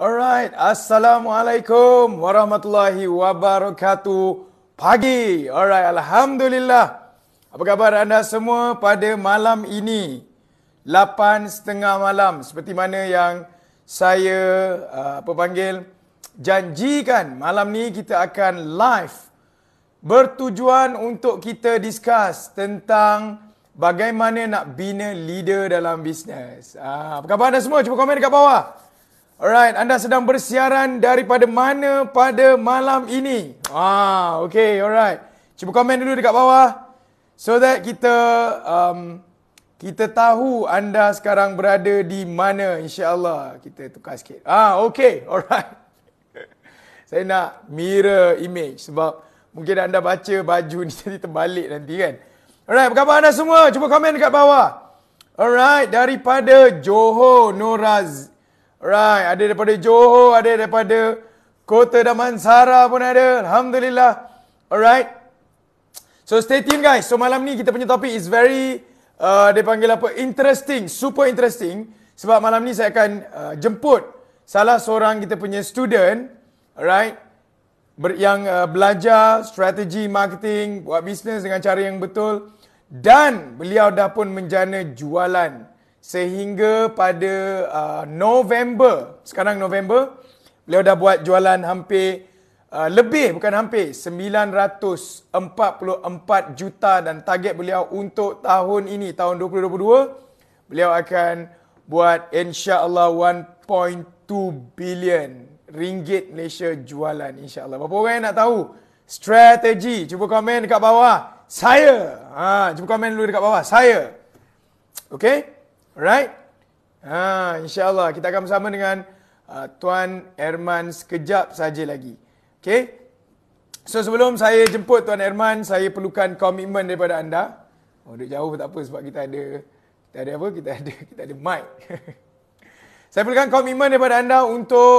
Alright, Assalamualaikum Warahmatullahi Wabarakatuh Pagi, alright, Alhamdulillah Apa khabar anda semua pada malam ini 8.30 malam Seperti mana yang saya uh, apa panggil Janjikan malam ni kita akan live Bertujuan untuk kita discuss tentang Bagaimana nak bina leader dalam bisnes ah, Apa khabar anda semua? Cuba komen dekat bawah Alright, anda sedang bersiaran daripada mana pada malam ini? Ah, okay, alright. Cuba komen dulu dekat bawah. So that kita um, kita tahu anda sekarang berada di mana, insyaAllah. Kita tukar sikit. Ah, okay, alright. Saya nak mirror image sebab mungkin anda baca baju ni jadi terbalik nanti kan. Alright, apa khabar anda semua? Cuba komen dekat bawah. Alright, daripada Johor Noraz. Alright, ada daripada Johor, ada daripada Kota Damansara pun ada. Alhamdulillah. Alright. So stay tuned guys. So malam ni kita punya topik is very uh, dia panggil apa? Interesting, super interesting sebab malam ni saya akan uh, jemput salah seorang kita punya student. Alright. Ber, yang uh, belajar strategi marketing, buat bisnes dengan cara yang betul dan beliau dah pun menjana jualan sehingga pada uh, November, sekarang November, beliau dah buat jualan hampir uh, lebih bukan hampir 944 juta dan target beliau untuk tahun ini tahun 2022 beliau akan buat insya-Allah 1.2 billion ringgit Malaysia jualan insya-Allah. Berapa orang yang nak tahu strategi? Cuba komen dekat bawah. Saya. Ha, cuba komen dulu dekat bawah. Saya. Okay? Alright? Ha, InsyaAllah kita akan bersama dengan uh, Tuan Herman sekejap saja lagi. Okay? So sebelum saya jemput Tuan Herman, saya perlukan komitmen daripada anda. Oh, duduk jauh tak apa sebab kita ada kita ada apa? Kita ada kita ada mic. saya perlukan komitmen daripada anda untuk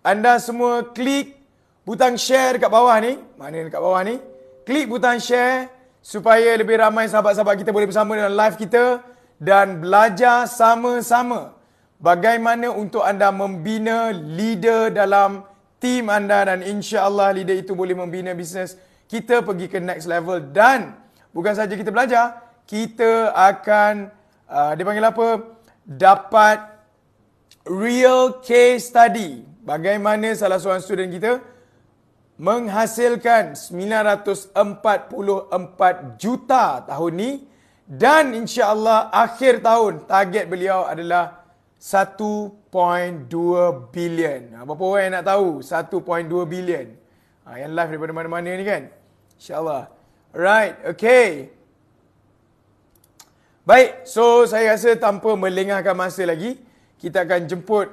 anda semua klik butang share dekat bawah ni. Mana dekat bawah ni? Klik butang share supaya lebih ramai sahabat-sahabat kita boleh bersama dalam live kita dan belajar sama-sama bagaimana untuk anda membina leader dalam tim anda dan insya-Allah leader itu boleh membina bisnes kita pergi ke next level dan bukan saja kita belajar, kita akan uh, dipanggil apa? dapat real case study bagaimana salah seorang student kita menghasilkan 944 juta tahun ni dan insya-Allah akhir tahun target beliau adalah 1.2 bilion. Ha, berapa orang yang nak tahu 1.2 bilion? Ha, yang live daripada mana-mana ni kan? Insya-Allah. Alright, okay. Baik, so saya rasa tanpa melengahkan masa lagi, kita akan jemput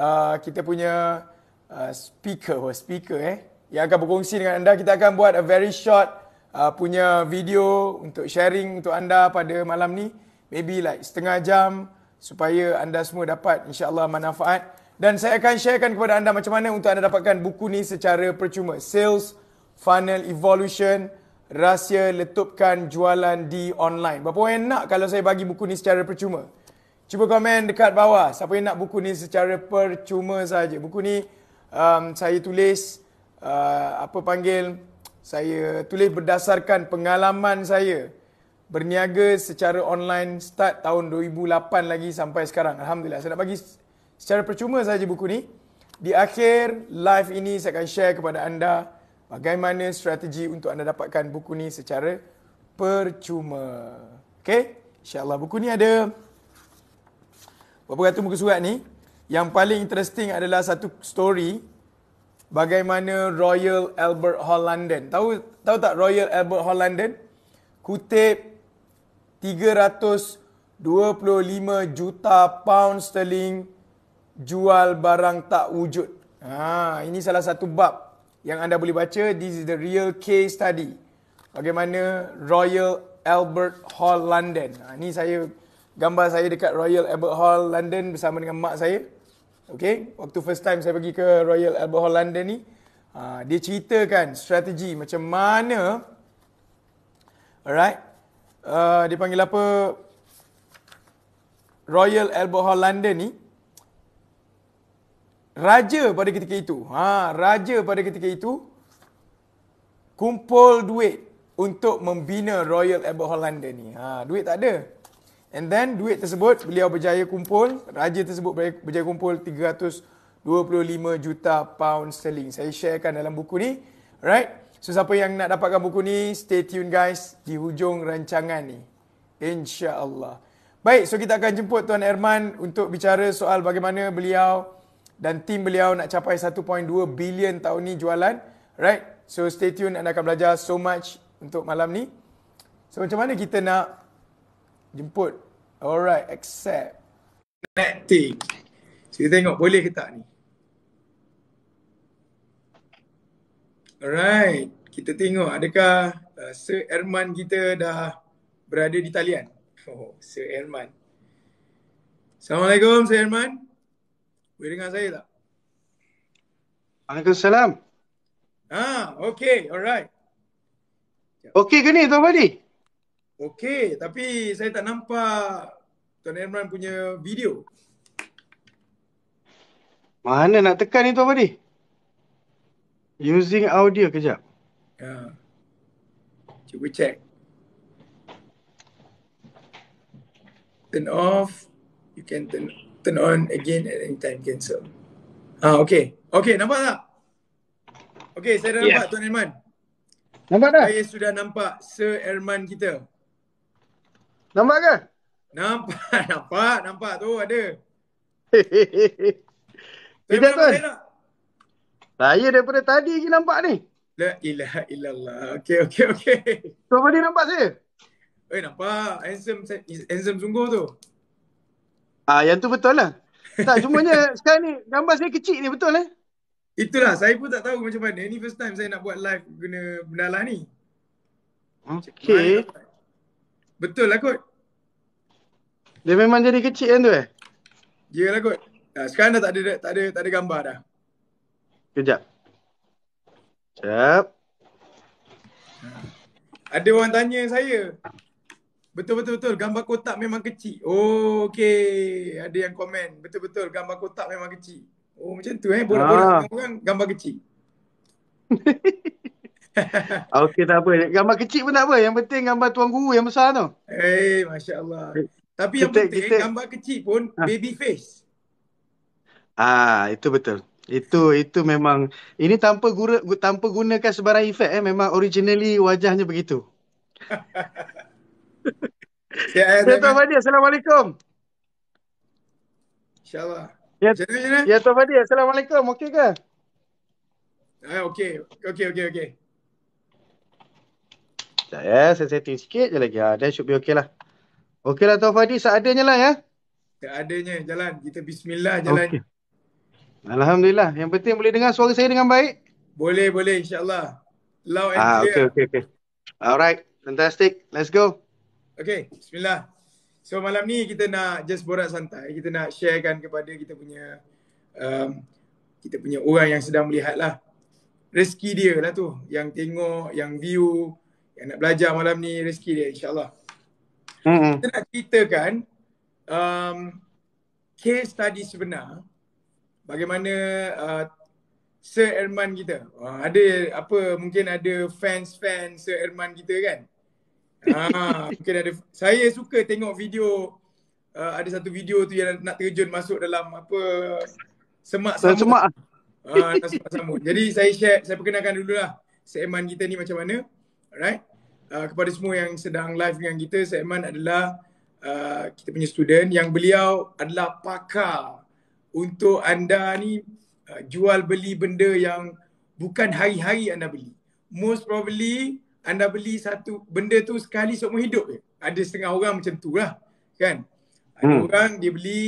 uh, kita punya uh, speaker, oh, speaker eh, yang akan berkongsi dengan anda. Kita akan buat a very short uh, punya video untuk sharing untuk anda pada malam ni. Maybe like setengah jam supaya anda semua dapat insyaAllah manfaat. Dan saya akan sharekan kepada anda macam mana untuk anda dapatkan buku ni secara percuma. Sales Funnel Evolution Rahsia Letupkan Jualan di Online. Berapa orang yang nak kalau saya bagi buku ni secara percuma? Cuba komen dekat bawah siapa yang nak buku ni secara percuma saja. Buku ni um, saya tulis uh, apa panggil saya tulis berdasarkan pengalaman saya berniaga secara online start tahun 2008 lagi sampai sekarang. Alhamdulillah. Saya nak bagi secara percuma saja buku ni. Di akhir live ini saya akan share kepada anda bagaimana strategi untuk anda dapatkan buku ni secara percuma. Okey? InsyaAllah buku ni ada berapa ratus buku surat ni. Yang paling interesting adalah satu story Bagaimana Royal Albert Hall London. Tahu tahu tak Royal Albert Hall London? Kutip 325 juta pound sterling jual barang tak wujud. Ha, ini salah satu bab yang anda boleh baca. This is the real case study. Bagaimana Royal Albert Hall London. Ha, ini saya gambar saya dekat Royal Albert Hall London bersama dengan mak saya. Okay, waktu first time saya pergi ke Royal Albert Hall London ni, uh, dia ceritakan strategi macam mana, alright, uh, dia panggil apa, Royal Albert Hall London ni, raja pada ketika itu, ha, raja pada ketika itu, kumpul duit untuk membina Royal Albert Hall London ni. Ha, duit tak ada. And then duit tersebut beliau berjaya kumpul, raja tersebut berjaya kumpul 325 juta pound sterling. Saya sharekan dalam buku ni. Alright. So siapa yang nak dapatkan buku ni, stay tune guys di hujung rancangan ni. Insya-Allah. Baik, so kita akan jemput Tuan Erman untuk bicara soal bagaimana beliau dan tim beliau nak capai 1.2 bilion tahun ni jualan. Right? So stay tune anda akan belajar so much untuk malam ni. So macam mana kita nak jemput. Alright, accept. Connecting. So kita tengok boleh ke tak ni. Alright, kita tengok adakah uh, Sir Herman kita dah berada di talian. Oh, Sir Herman. Assalamualaikum Sir Herman. Boleh dengar saya tak? Waalaikumsalam. Ah, okay, alright. Okay ke ni Tuan Fadi? Okey, tapi saya tak nampak Tuan Imran punya video. Mana nak tekan ni Tuan Fadi? Using audio kejap. Ya. Cuba check. Turn off. You can turn, turn on again at any time cancel. Ah, okay. Okay, nampak tak? Okay, saya dah yeah. nampak Tuan Herman. Nampak tak? Saya sudah nampak Sir Herman kita. Nampak ke? Nampak, nampak, nampak tu ada. Kita tu. Saya daripada tadi lagi nampak ni. La ilaha illallah. Okey okey okey. Kau tadi nampak saya? Eh nampak Ensem, ensem sungguh tu. Ah yang tu betul lah. Tak cumanya sekarang ni gambar saya kecil ni betul eh? Itulah saya pun tak tahu macam mana. Ini first time saya nak buat live guna benda lah ni. Okey. Betul lah kot. Dia memang jadi kecil kan tu eh? Yalah kot. Nah, sekarang dah tak ada tak ada tak ada gambar dah. Kejap. Kejap. Ah. Ada orang tanya saya. Betul betul betul gambar kotak memang kecil. Oh okey. Ada yang komen. Betul betul gambar kotak memang kecil. Oh macam tu eh. Borak-borak kan gambar kecil. Ah, okey tak apa. Gambar kecil pun tak apa. Yang penting gambar tuan guru yang besar tu. Eh, hey, masya-Allah. Eh, tapi yang kita, penting kita... gambar kecil pun ha. baby face. Ah, itu betul. Itu itu memang ini tanpa guna tanpa gunakan sebarang efek eh memang originally wajahnya begitu. ya, ya, ya Tuan Fadi, Assalamualaikum. InsyaAllah. Ya, jena ya Tuan Fadi, Assalamualaikum. Okey ke? Eh, okey. Okey, okey, okey. Ya, saya setting sikit je lagi. Ha, then should be okay lah. Okeylah lah Tuan Fadi, seadanya lah ya. Seadanya jalan. Kita bismillah jalan. Okay. Alhamdulillah. Yang penting boleh dengar suara saya dengan baik? Boleh, boleh. InsyaAllah. Loud and ah, clear. Okay, okay, okay. Alright. Fantastic. Let's go. Okey, Bismillah. So malam ni kita nak just borak santai. Kita nak sharekan kepada kita punya um, kita punya orang yang sedang melihat lah. Rezeki dia lah tu. Yang tengok, yang view, yang nak belajar malam ni, rezeki dia insyaAllah. Mm-hmm. Kita nak ceritakan um, case study sebenar bagaimana uh, Sir Herman kita. Uh, ada apa mungkin ada fans-fans Sir erman kita kan? Ha, ada saya suka tengok video uh, ada satu video tu yang nak terjun masuk dalam apa semak samut. Ah, semak. Uh, semak Jadi saya share, saya perkenalkan dululah Sir erman kita ni macam mana. Alright. Ah, kepada semua yang sedang live dengan kita, Saiman adalah uh, kita punya student yang beliau adalah pakar untuk anda ni uh, jual beli benda yang bukan hari-hari anda beli. Most probably anda beli satu benda tu sekali seumur hidup. Eh. Ada setengah orang macam tu lah kan. Ada hmm. orang dia beli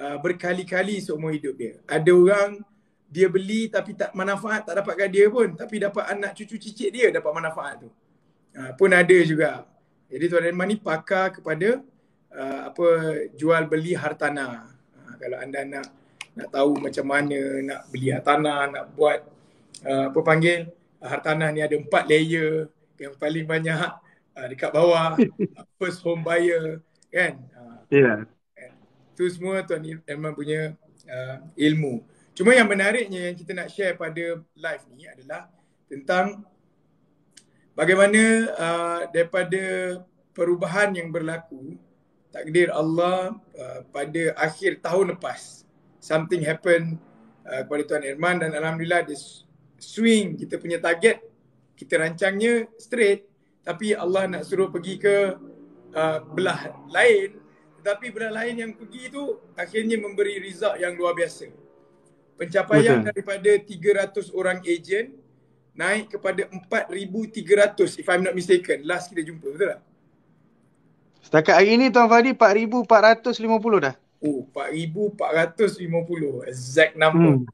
uh, berkali-kali seumur hidup dia. Ada orang dia beli tapi tak manfaat tak dapatkan dia pun. Tapi dapat anak cucu cicit dia dapat manfaat tu uh, pun ada juga. Jadi Tuan Rahman ni pakar kepada uh, apa jual beli hartanah. Uh, kalau anda nak nak tahu macam mana nak beli hartanah, nak buat uh, apa panggil hartanah ni ada empat layer yang paling banyak uh, dekat bawah first home buyer kan. Uh, ya. Yeah. Kan? tu semua Tuan Rahman punya uh, ilmu. Cuma yang menariknya yang kita nak share pada live ni adalah tentang bagaimana uh, daripada perubahan yang berlaku takdir Allah uh, pada akhir tahun lepas something happen uh, kepada Tuan Irman dan alhamdulillah dia swing kita punya target kita rancangnya straight tapi Allah nak suruh pergi ke uh, belah lain tetapi belah lain yang pergi itu akhirnya memberi result yang luar biasa pencapaian Betul. daripada 300 orang ejen naik kepada 4,300 if I'm not mistaken last kita jumpa betul tak? Setakat hari ni Tuan Fadi 4,450 dah. Oh 4,450 exact number. Hmm.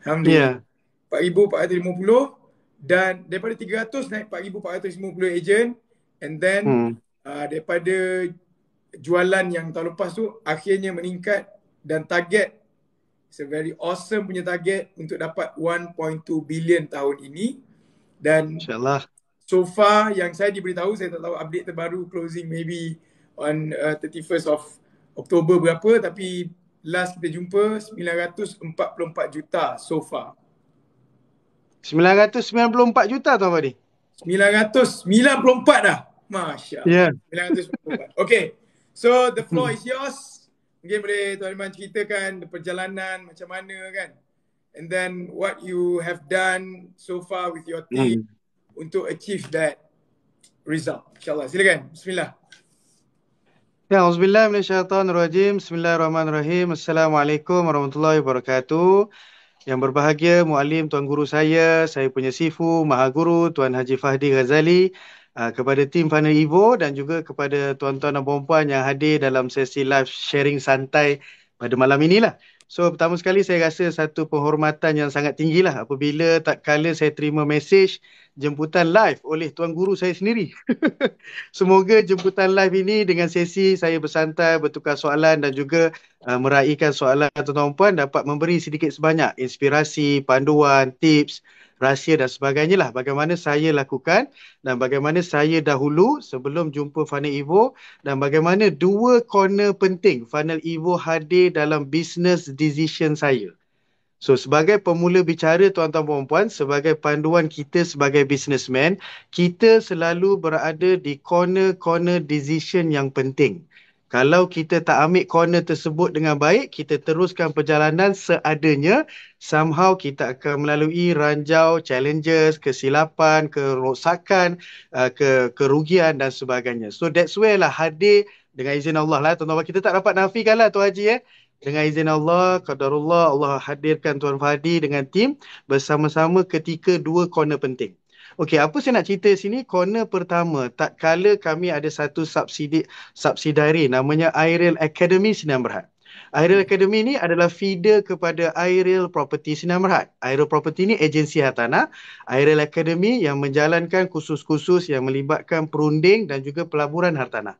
Alhamdulillah. Yeah. Ya. 4,450 dan daripada 300 naik 4,450 agent and then hmm. uh, daripada jualan yang tahun lepas tu akhirnya meningkat dan target It's a very awesome punya target untuk dapat 1.2 billion tahun ini. Dan insyaallah. So far yang saya diberitahu saya tak tahu update terbaru closing maybe on uh, 31st of Oktober berapa tapi last kita jumpa 944 juta so far. 994 juta tu apa ni? 994 dah. Masya-Allah. Yeah. 994. okay. So the floor is yours. Mungkin boleh Tuan Iman ceritakan perjalanan macam mana kan. And then what you have done so far with your team hmm. untuk achieve that result. InsyaAllah. Silakan. Bismillah. Ya, Alhamdulillah, Ibn Syaitan Rajim. Bismillahirrahmanirrahim. Assalamualaikum warahmatullahi wabarakatuh. Yang berbahagia, Mu'alim, Tuan Guru saya, saya punya Sifu, Maha Guru, Tuan Haji Fahdi Ghazali. Ah, kepada tim Final Evo dan juga kepada tuan-tuan dan puan yang hadir dalam sesi live sharing santai pada malam inilah. So pertama sekali saya rasa satu penghormatan yang sangat tinggilah apabila tak kala saya terima mesej jemputan live oleh tuan guru saya sendiri. Semoga jemputan live ini dengan sesi saya bersantai bertukar soalan dan juga uh, meraihkan soalan tuan-tuan puan dapat memberi sedikit sebanyak inspirasi, panduan, tips, rahsia dan sebagainya lah bagaimana saya lakukan dan bagaimana saya dahulu sebelum jumpa Funnel Evo dan bagaimana dua corner penting Funnel Evo hadir dalam business decision saya. So sebagai pemula bicara tuan-tuan puan-puan, sebagai panduan kita sebagai businessman, kita selalu berada di corner-corner decision yang penting. Kalau kita tak ambil corner tersebut dengan baik, kita teruskan perjalanan seadanya, somehow kita akan melalui ranjau, challenges, kesilapan, kerosakan, uh, ke kerugian dan sebagainya. So that's where lah hadir dengan izin Allah lah tuan-tuan. Kita tak dapat nafikan lah Tuan Haji eh dengan izin Allah, Qadarullah, Allah hadirkan Tuan Fadi dengan tim bersama-sama ketika dua corner penting. Okey, apa saya nak cerita sini, corner pertama, tak kala kami ada satu subsidi, subsidiary namanya Airil Academy Sinan Berhad. Airil Academy ni adalah feeder kepada Airil Property Sinan Berhad. Airil Property ni agensi hartanah. Airil Academy yang menjalankan kursus-kursus yang melibatkan perunding dan juga pelaburan hartanah.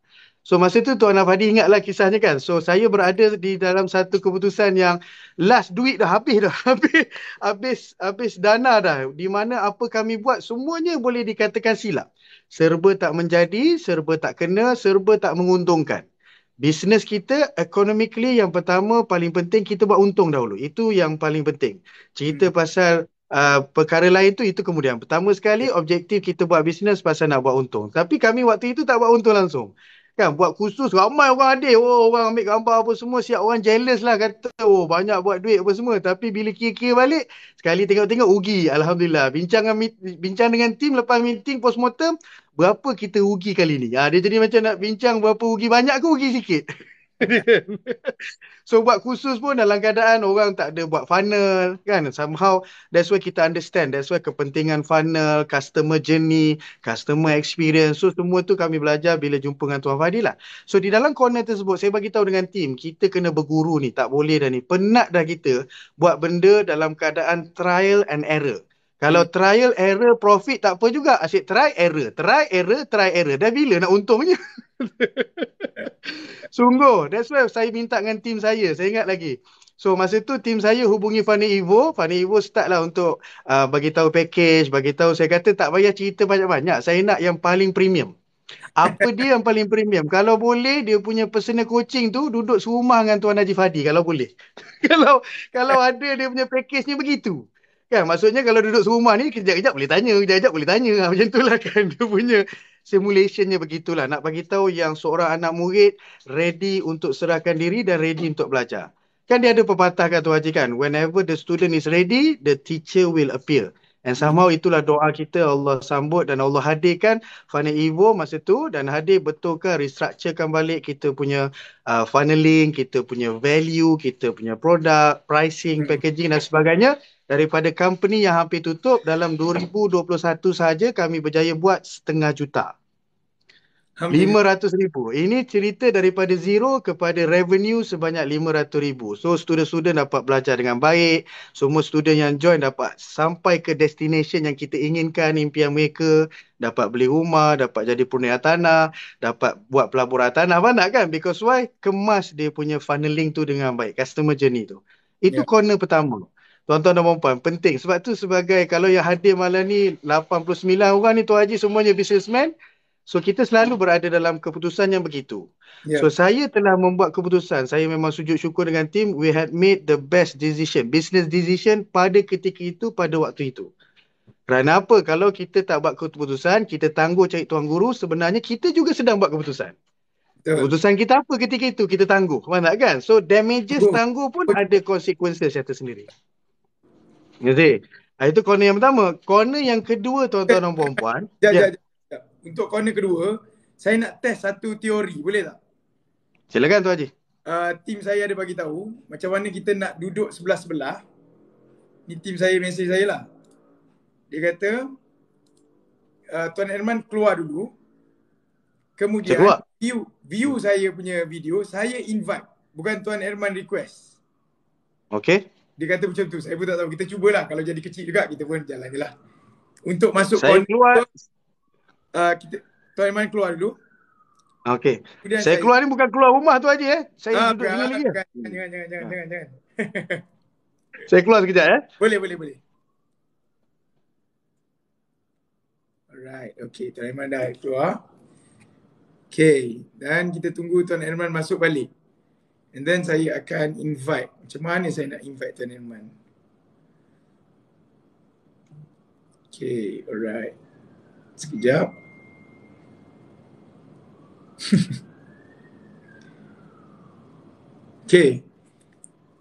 So masa tu Tuan Afadi ingatlah kisahnya kan. So saya berada di dalam satu keputusan yang last duit dah habis dah. Habis habis habis dana dah. Di mana apa kami buat semuanya boleh dikatakan silap. Serba tak menjadi, serba tak kena, serba tak menguntungkan. Bisnes kita economically yang pertama paling penting kita buat untung dahulu. Itu yang paling penting. Cerita hmm. pasal Uh, perkara lain tu itu kemudian pertama sekali objektif kita buat bisnes pasal nak buat untung tapi kami waktu itu tak buat untung langsung kan buat khusus ramai orang ada oh, orang ambil gambar apa semua siap orang jealous lah kata oh banyak buat duit apa semua tapi bila kira-kira balik sekali tengok-tengok rugi Alhamdulillah bincang dengan, bincang dengan tim lepas meeting postmortem berapa kita rugi kali ni ha, dia jadi macam nak bincang berapa rugi banyak ke rugi sikit so buat khusus pun dalam keadaan orang tak ada buat funnel kan somehow that's why kita understand that's why kepentingan funnel customer journey customer experience so semua tu kami belajar bila jumpa dengan Tuan Fadil lah so di dalam corner tersebut saya bagi tahu dengan team kita kena berguru ni tak boleh dah ni penat dah kita buat benda dalam keadaan trial and error kalau hmm. trial error profit tak apa juga. Asyik try error. Try error, try error. Dah bila nak untungnya? Sungguh. That's why saya minta dengan tim saya. Saya ingat lagi. So masa tu tim saya hubungi Fanny Evo. Fanny Evo start lah untuk uh, bagi tahu package. Bagi tahu saya kata tak payah cerita banyak-banyak. Saya nak yang paling premium. Apa dia yang paling premium? Kalau boleh dia punya personal coaching tu duduk serumah dengan Tuan Najib Hadi kalau boleh. kalau kalau ada dia punya package ni begitu. Kan maksudnya kalau duduk serumah ni kejap-kejap boleh tanya, kejap-kejap boleh tanya. Ha, macam itulah kan dia punya simulationnya begitulah. Nak bagi tahu yang seorang anak murid ready untuk serahkan diri dan ready untuk belajar. Kan dia ada pepatah kata Haji kan, whenever the student is ready, the teacher will appear. And somehow itulah doa kita Allah sambut dan Allah hadirkan final Evo masa tu dan hadir ke restructurekan balik kita punya uh, funneling, kita punya value, kita punya produk, pricing, hmm. packaging dan sebagainya daripada company yang hampir tutup dalam 2021 saja kami berjaya buat setengah juta. 500 ribu. Ini cerita daripada zero kepada revenue sebanyak 500 ribu. So student-student dapat belajar dengan baik. Semua student yang join dapat sampai ke destination yang kita inginkan, impian mereka. Dapat beli rumah, dapat jadi perniagaan, tanah, dapat buat pelaburan tanah. Mana kan? Because why? Kemas dia punya funneling tu dengan baik. Customer journey tu. Itu yeah. corner pertama. Yeah tuan-tuan dan puan-puan penting sebab tu sebagai kalau yang hadir malam ni 89 orang ni tuan haji semuanya businessman so kita selalu berada dalam keputusan yang begitu yeah. so saya telah membuat keputusan saya memang sujud syukur dengan tim we had made the best decision business decision pada ketika itu pada waktu itu kerana apa kalau kita tak buat keputusan kita tangguh cari tuan guru sebenarnya kita juga sedang buat keputusan Keputusan kita apa ketika itu kita tangguh. Mana kan? So damages tangguh pun ada konsekuensi atas sendiri. Jadi, ya, ah, Itu corner yang pertama. Corner yang kedua tuan-tuan dan eh, puan-puan. Ya. Untuk corner kedua, saya nak test satu teori. Boleh tak? Silakan Tuan Haji. Uh, Tim saya ada bagi tahu macam mana kita nak duduk sebelah-sebelah. Ni tim saya, mesej saya lah. Dia kata, uh, Tuan Herman keluar dulu. Kemudian, View, view saya punya video, saya invite. Bukan Tuan Herman request. Okay. Dia kata macam tu. Saya pun tak tahu. Kita cubalah. Kalau jadi kecil juga, kita pun jalan je lah. Untuk masuk saya keluar. Uh, kita, Tuan Iman keluar dulu. Okay. Kemudian saya, saya keluar ni bukan keluar rumah tu aja eh. Saya ah, duduk sini lagi. Jangan, jangan, jangan, jangan, jangan. saya keluar sekejap eh. Boleh, boleh, boleh. Alright, okay. Tuan Iman dah keluar. Okay, dan kita tunggu Tuan Herman masuk balik. And then saya akan invite. Macam mana saya nak invite tenement? Okay, alright. Sekejap. okay.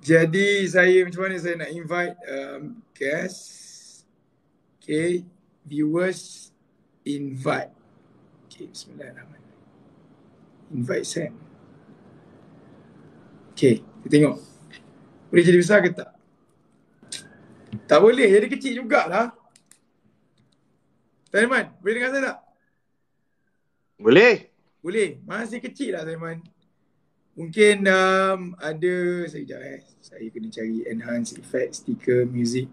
Jadi saya macam mana saya nak invite um, guest. Okay. Viewers invite. Okay, bismillahirrahmanirrahim. Invite Sam. Okay, kita tengok. Boleh jadi besar ke tak? Tak boleh, jadi kecil jugalah. Taiman, boleh dengar saya tak? Boleh. Boleh. Masih kecil lah Taiman. Mungkin um, ada, sekejap eh. Saya kena cari enhance effect, sticker, music,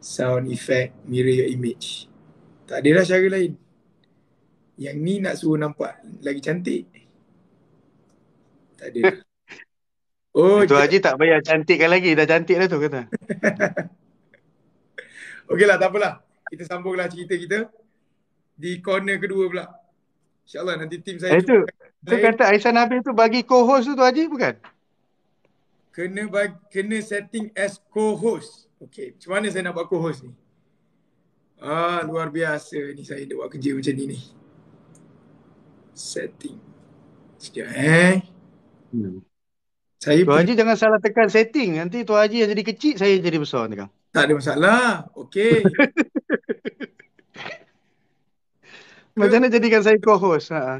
sound effect, mirror your image. Tak ada lah cara lain. Yang ni nak suruh nampak lagi cantik. Tak ada. Oh, Tuan Haji tak payah cantikkan lagi. Dah cantik dah tu kata. Okeylah tak apalah. Kita sambunglah cerita kita. Di corner kedua pula. InsyaAllah nanti tim saya... Itu, eh, itu kata Aisyah nabi tu bagi co-host tu Tuan Haji bukan? Kena, bagi, kena setting as co-host. Okey, macam mana saya nak buat co-host ni? Ah, luar biasa ni saya nak buat kerja macam ni ni. Setting. Sekejap eh. Hmm. Saya Tuan Haji jangan salah tekan setting. Nanti Tuan Haji yang jadi kecil, saya jadi besar. Tengah. Kan. Tak ada masalah. Okey. Macam mana jadikan saya co-host? Ha. ha.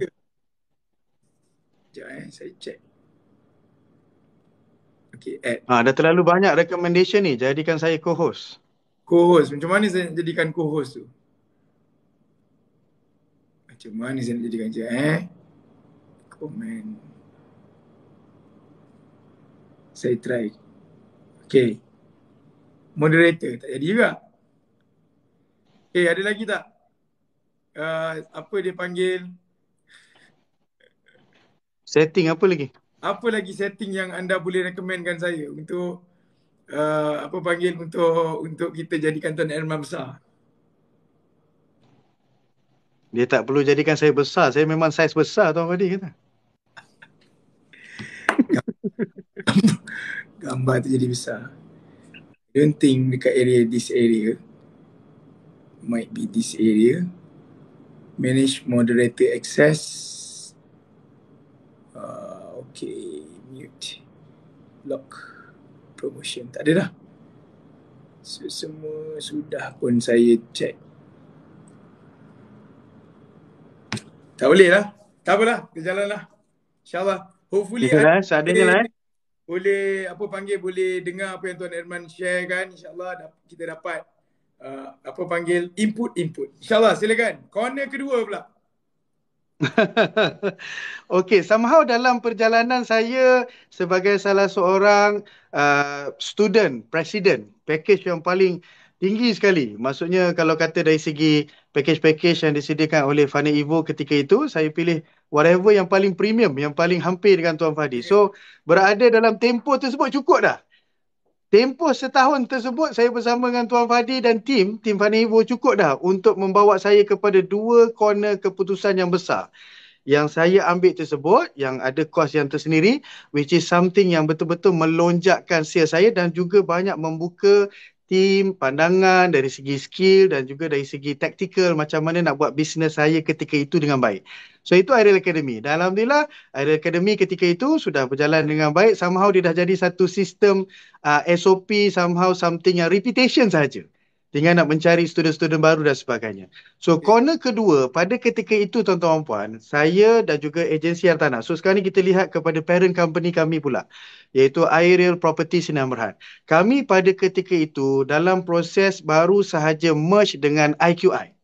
Sekejap eh, saya check. Okay, add. Ha, dah terlalu banyak recommendation ni. Jadikan saya co-host. Co-host? Macam mana saya jadikan co-host tu? Macam mana saya nak jadikan je eh? Comment saya try. Okay. Moderator tak jadi juga. Okay, eh, ada lagi tak? Uh, apa dia panggil? Setting apa lagi? Apa lagi setting yang anda boleh rekomenkan saya untuk uh, apa panggil untuk untuk kita jadikan Tuan Irma besar? Dia tak perlu jadikan saya besar. Saya memang saiz besar Tuan Fadi kata. gambar tu jadi besar. I don't think dekat area this area might be this area manage moderator access uh, okay mute lock promotion tak ada dah so, semua sudah pun saya check tak boleh lah tak apalah kita lah insyaallah hopefully Ada lah eh, lah eh boleh apa panggil boleh dengar apa yang Tuan Herman share kan insyaallah kita dapat uh, apa panggil input input insyaallah silakan corner kedua pula okay, somehow dalam perjalanan saya sebagai salah seorang uh, student, president, package yang paling tinggi sekali. Maksudnya kalau kata dari segi package-package yang disediakan oleh Fani Evo ketika itu, saya pilih whatever yang paling premium, yang paling hampir dengan Tuan Fadi. So, berada dalam tempoh tersebut cukup dah. Tempoh setahun tersebut saya bersama dengan Tuan Fadi dan tim, tim Fani Evo cukup dah untuk membawa saya kepada dua corner keputusan yang besar. Yang saya ambil tersebut, yang ada kos yang tersendiri, which is something yang betul-betul melonjakkan sales saya dan juga banyak membuka team, pandangan dari segi skill dan juga dari segi tactical macam mana nak buat bisnes saya ketika itu dengan baik. So itu Ideal Academy. Dan Alhamdulillah Ideal Academy ketika itu sudah berjalan dengan baik. Somehow dia dah jadi satu sistem uh, SOP somehow something yang repetition saja dengan nak mencari student-student baru dan sebagainya. So corner kedua pada ketika itu tuan-tuan dan puan, saya dan juga agensi hartanah. So sekarang ni kita lihat kepada parent company kami pula iaitu Aerial Property Sinar Merhad. Kami pada ketika itu dalam proses baru sahaja merge dengan IQI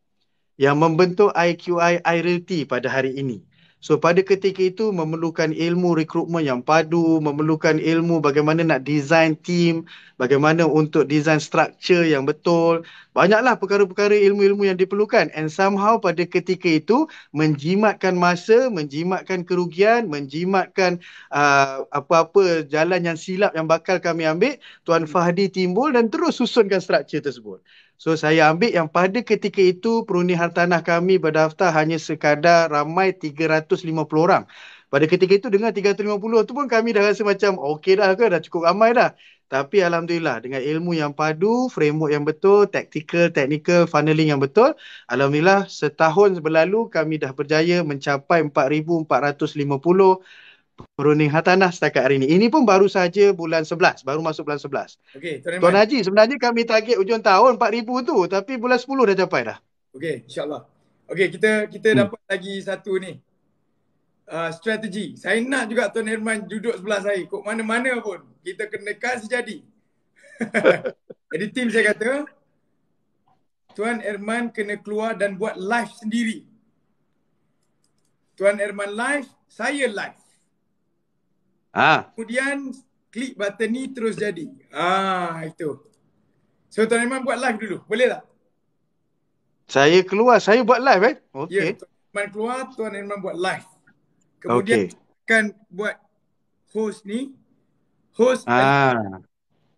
yang membentuk IQI Irelty pada hari ini. So pada ketika itu memerlukan ilmu rekrutmen yang padu, memerlukan ilmu bagaimana nak design team, bagaimana untuk design structure yang betul. Banyaklah perkara-perkara ilmu-ilmu yang diperlukan and somehow pada ketika itu menjimatkan masa, menjimatkan kerugian, menjimatkan uh, apa-apa jalan yang silap yang bakal kami ambil, Tuan hmm. Fahdi timbul dan terus susunkan structure tersebut. So saya ambil yang pada ketika itu peruni hartanah kami berdaftar hanya sekadar ramai 350 orang. Pada ketika itu dengan 350 tu pun kami dah rasa macam okey dah ke dah cukup ramai dah. Tapi Alhamdulillah dengan ilmu yang padu, framework yang betul, tactical, technical, funneling yang betul, Alhamdulillah setahun berlalu kami dah berjaya mencapai 4,450 perunding Hartanah setakat hari ini. Ini pun baru saja bulan 11, baru masuk bulan 11. Okey, Tuan, Tuan Haji, sebenarnya kami target hujung tahun 4000 tu tapi bulan 10 dah capai dah. Okey, insyaAllah. Okey, kita kita hmm. dapat lagi satu ni. Uh, strategi. Saya nak juga Tuan Herman duduk sebelah saya. Kok mana-mana pun. Kita kena kasi jadi. jadi tim saya kata, Tuan Herman kena keluar dan buat live sendiri. Tuan Herman live, saya live. Ha. Kemudian klik button ni terus jadi. Ah itu. So Tuan Iman buat live dulu. Boleh tak? Saya keluar. Saya buat live eh. Okay. Ya, Tuan Iman keluar. Tuan Iman buat live. Kemudian okay. kan buat host ni. Host ah. a,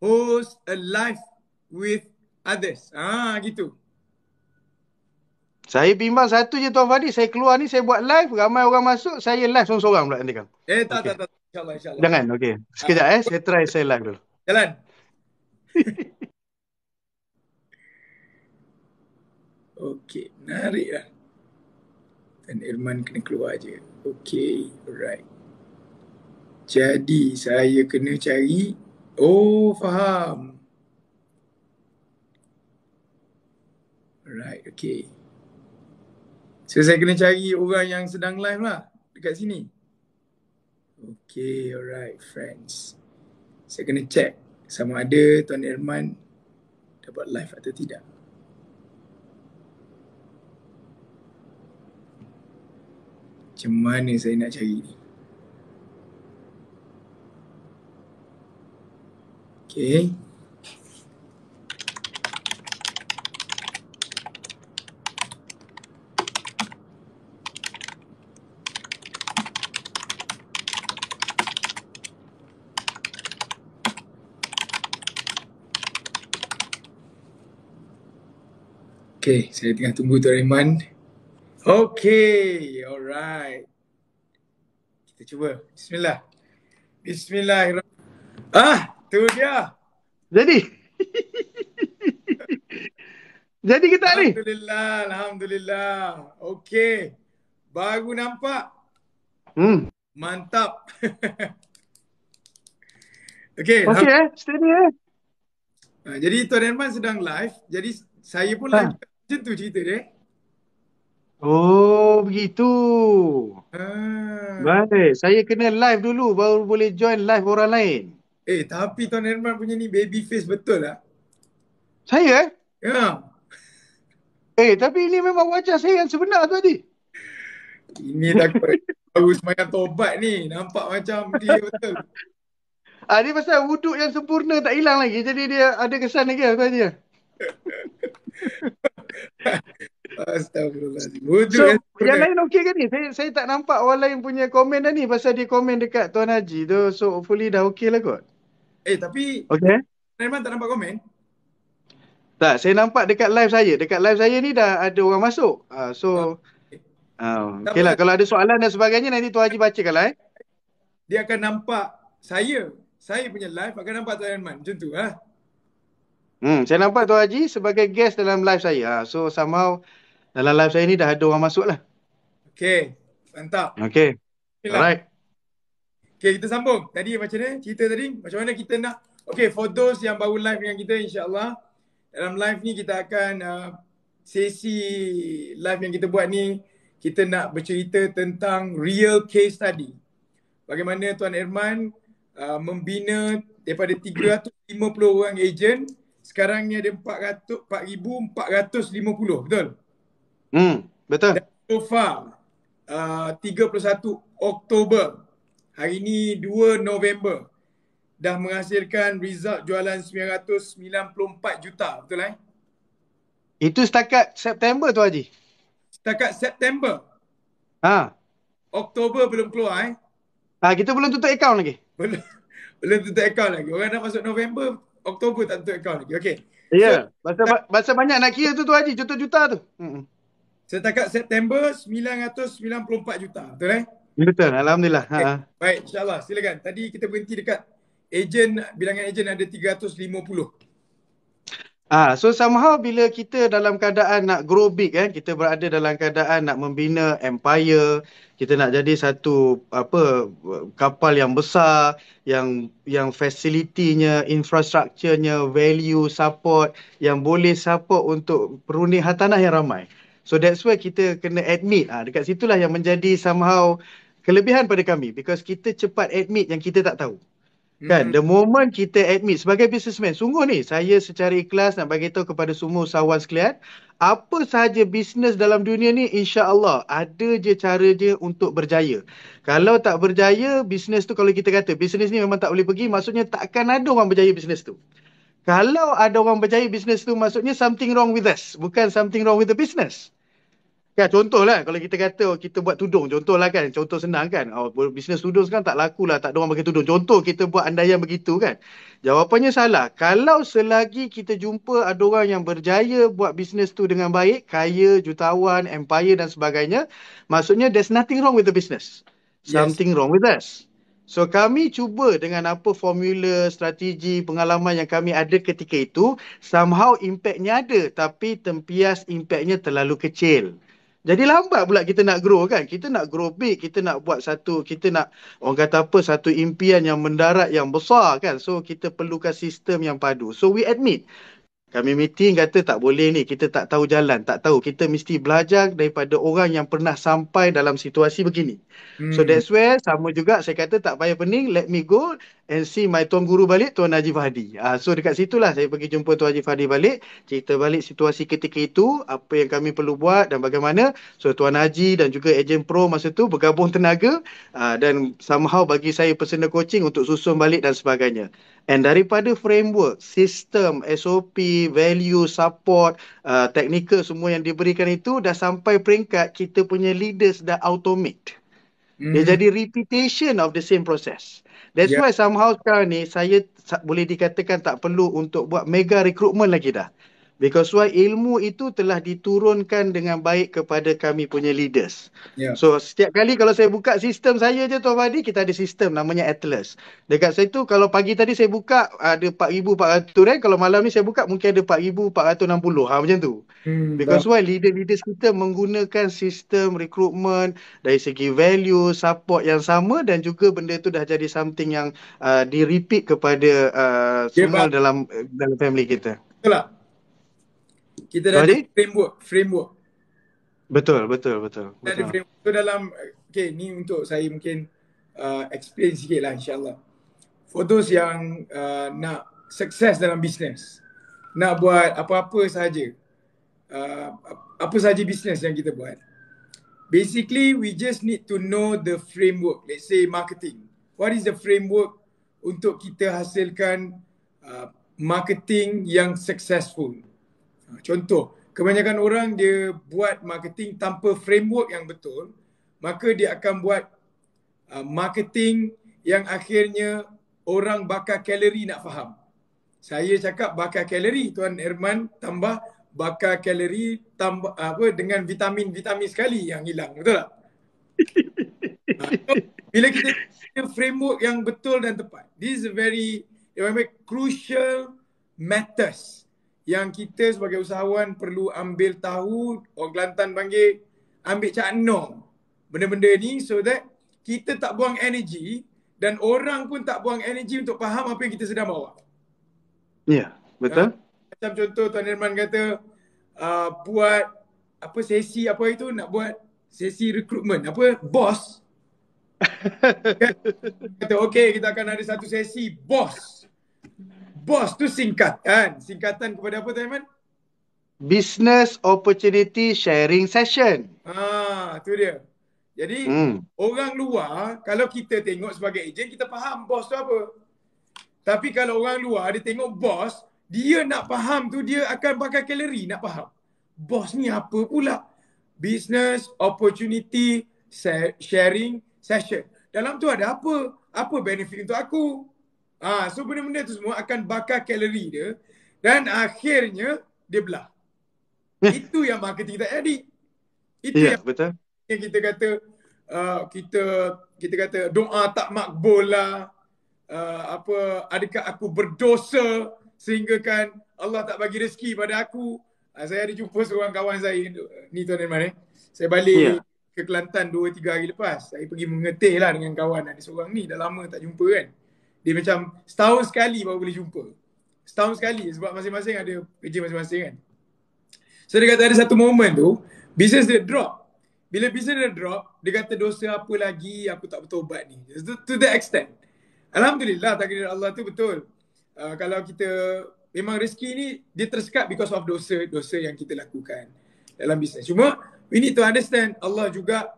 host a live with others. Ah gitu. Saya bimbang satu je Tuan Fadi. Saya keluar ni saya buat live. Ramai orang masuk. Saya live seorang-seorang pula nanti kan. Eh tak, okay. tak, tak, tak. InsyaAllah, insyaAllah. Jangan, okay. Sekejap eh, saya try saya live dulu. Jalan. okay, nari ah. Dan Irman kena keluar je. Okay, alright. Jadi, saya kena cari. Oh, faham. Alright, okay. So, saya kena cari orang yang sedang live lah dekat sini. Okay, alright friends. Saya kena check sama ada Tuan Irman dapat live atau tidak. Macam mana saya nak cari ni? Okay. Okay, saya tengah tunggu Tuan Rehman. Okay, alright. Kita cuba. Bismillah. Bismillahirrahmanirrahim. Ah, tu dia. Jadi. Jadi kita ni. Alhamdulillah, hari. Alhamdulillah. Okay. Baru nampak. Hmm. Mantap. okay. Okay, ham- eh. Steady eh. Ah, jadi Tuan Rehman sedang live. Jadi saya pun ha. live. Macam tu cerita dia. Oh, begitu. Ha. Baik, saya kena live dulu baru boleh join live orang lain. Eh, tapi Tuan Herman punya ni baby face betul lah. Saya? Ya. Eh, tapi ini memang wajah saya yang sebenar tu tadi. Ini tak Bagus semayang tobat ni. Nampak macam dia betul. Ah, dia pasal wuduk yang sempurna tak hilang lagi. Jadi dia ada kesan lagi lah tu dia. Astagfirullahaladzim. so, Instagram. Eh, yang lain okey ke ni? Saya, saya tak nampak orang lain punya komen dah ni pasal dia komen dekat Tuan Haji tu. So hopefully dah okey lah kot. Eh tapi okay. Rahman tak nampak komen? Tak, saya nampak dekat live saya. Dekat live saya ni dah ada orang masuk. Uh, so, oh, okay. Uh, okay lah. Kalau ada soalan dan sebagainya, nanti Tuan Haji bacakan lah eh. Dia akan nampak saya. Saya punya live akan nampak Tuan Rahman. Macam tu lah. Ha? Hmm, saya nampak Tuan Haji sebagai guest dalam live saya. Ah, so somehow dalam live saya ni dah ada orang masuk lah. Okay. Mantap. Okay. okay Alright. Okay, kita sambung. Tadi macam ni, Cerita tadi? Macam mana kita nak? Okay, for those yang baru live dengan kita, insyaAllah. Dalam live ni kita akan uh, sesi live yang kita buat ni. Kita nak bercerita tentang real case tadi. Bagaimana Tuan Herman uh, membina daripada 350 orang agent sekarang ni ada 400, 4,450 betul? Hmm, betul. Dan so far, uh, 31 Oktober, hari ni 2 November, dah menghasilkan result jualan 994 juta, betul eh? Itu setakat September tu Haji? Setakat September? Ha. Oktober belum keluar eh? Ha, kita belum tutup account lagi. Belum, belum tutup account lagi. Orang dah masuk November, Oktober tak tentu account lagi. Okay. Ya, yeah. so, masa, tak, masa banyak nak kira tu tu Haji, juta-juta tu. Hmm. Setakat September, 994 juta. Betul eh? Betul, Alhamdulillah. Okay. Ha. Baik, insyaAllah. Silakan. Tadi kita berhenti dekat ejen, bilangan ejen ada 350. Ah, so somehow bila kita dalam keadaan nak grow big kan, kita berada dalam keadaan nak membina empire, kita nak jadi satu apa kapal yang besar yang yang facilitynya, infrastrukturnya, value support yang boleh support untuk perunding hartanah yang ramai. So that's why kita kena admit ah dekat situlah yang menjadi somehow kelebihan pada kami because kita cepat admit yang kita tak tahu kan the moment kita admit sebagai businessman sungguh ni saya secara ikhlas nak bagi tahu kepada semua usahawan sekalian apa sahaja bisnes dalam dunia ni insya-Allah ada je cara dia untuk berjaya kalau tak berjaya bisnes tu kalau kita kata bisnes ni memang tak boleh pergi maksudnya takkan ada orang berjaya bisnes tu kalau ada orang berjaya bisnes tu maksudnya something wrong with us bukan something wrong with the business Kan, contohlah kalau kita kata oh, kita buat tudung, contohlah kan, contoh senang kan. Oh, bisnes tudung sekarang tak laku lah, tak ada orang pakai tudung. Contoh kita buat andaian begitu kan. Jawapannya salah. Kalau selagi kita jumpa ada orang yang berjaya buat bisnes tu dengan baik, kaya, jutawan, empire dan sebagainya, maksudnya there's nothing wrong with the business. Something wrong with us. So kami cuba dengan apa formula, strategi, pengalaman yang kami ada ketika itu, somehow impactnya ada tapi tempias impactnya terlalu kecil. Jadi lambat pula kita nak grow kan. Kita nak grow big, kita nak buat satu, kita nak orang kata apa satu impian yang mendarat yang besar kan. So kita perlukan sistem yang padu. So we admit kami meeting kata tak boleh ni, kita tak tahu jalan, tak tahu. Kita mesti belajar daripada orang yang pernah sampai dalam situasi begini. Hmm. So that's where sama juga saya kata tak payah pening, let me go and see my tuan guru balik tuan Haji Fahdi. Ah uh, so dekat situlah saya pergi jumpa tuan Haji Fahdi balik, cerita balik situasi ketika itu, apa yang kami perlu buat dan bagaimana. So tuan Haji dan juga ejen pro masa tu bergabung tenaga uh, dan somehow bagi saya personal coaching untuk susun balik dan sebagainya. And daripada framework, sistem, SOP, value, support, uh, technical semua yang diberikan itu dah sampai peringkat kita punya leaders dah automate. Mm. Dia hmm. jadi repetition of the same process. That's yeah. why somehow sekarang ni saya boleh dikatakan tak perlu untuk buat mega recruitment lagi dah. Because why ilmu itu telah diturunkan dengan baik kepada kami punya leaders. Yeah. So setiap kali kalau saya buka sistem saya je Tuan Fadi, kita ada sistem namanya Atlas. Dekat saya tu kalau pagi tadi saya buka ada 4,400 rank. Eh. Kalau malam ni saya buka mungkin ada 4,460. Ha macam tu. Hmm, Because dah. why leader-leaders kita menggunakan sistem recruitment dari segi value, support yang sama dan juga benda tu dah jadi something yang uh, di-repeat kepada uh, semua yeah, dalam dalam family kita. Betul kita dah ada framework, framework. Betul, betul, betul. Kita ada framework. So dalam, okay, ni untuk saya mungkin uh, explain sikit lah insyaAllah. For those yang uh, nak sukses dalam bisnes, nak buat apa-apa sahaja, uh, apa sahaja bisnes yang kita buat, basically we just need to know the framework, let's say marketing. What is the framework untuk kita hasilkan uh, marketing yang successful? Contoh, kebanyakan orang dia buat marketing tanpa framework yang betul, maka dia akan buat uh, marketing yang akhirnya orang bakar kalori nak faham. Saya cakap bakar kalori, Tuan Herman tambah bakar kalori tambah uh, apa dengan vitamin-vitamin sekali yang hilang, betul tak? Ha, bila kita punya framework yang betul dan tepat. This is a very, very crucial matters yang kita sebagai usahawan perlu ambil tahu orang Kelantan panggil ambil cakno benda-benda ni so that kita tak buang energi dan orang pun tak buang energi untuk faham apa yang kita sedang bawa. Ya, yeah, betul. Ha? Macam contoh Tuan Irman kata uh, buat apa sesi apa itu nak buat sesi recruitment apa bos kan? kata okey kita akan ada satu sesi bos BOS tu singkatan. Singkatan kepada apa tu Aiman? Business Opportunity Sharing Session. Ah, tu dia. Jadi hmm. orang luar kalau kita tengok sebagai ejen kita faham bos tu apa. Tapi kalau orang luar dia tengok bos, dia nak faham tu dia akan bakar kalori nak faham. Bos ni apa pula? Business Opportunity Sharing Session. Dalam tu ada apa? Apa benefit untuk aku? Ah, so benda-benda tu semua akan bakar kalori dia dan akhirnya dia belah. Hmm. Itu yang marketing tak jadi. Itu ya, yang betul. Yang kita kata uh, kita kita kata doa tak makbul lah. Uh, apa adakah aku berdosa sehingga kan Allah tak bagi rezeki pada aku. Uh, saya ada jumpa seorang kawan saya ni tuan dan mana. Eh. Saya balik ya. ke Kelantan 2 3 hari lepas. Saya pergi mengetih dengan kawan ada seorang ni dah lama tak jumpa kan dia macam setahun sekali baru boleh jumpa. Setahun sekali sebab masing-masing ada kerja masing-masing kan. So dia kata ada satu moment tu, bisnes dia drop. Bila bisnes dia drop, dia kata dosa apa lagi aku tak betul bertobat ni. To, to the extent. Alhamdulillah takdir Allah tu betul. Uh, kalau kita memang rezeki ni dia tersekat because of dosa-dosa yang kita lakukan dalam bisnes. Cuma we need to understand Allah juga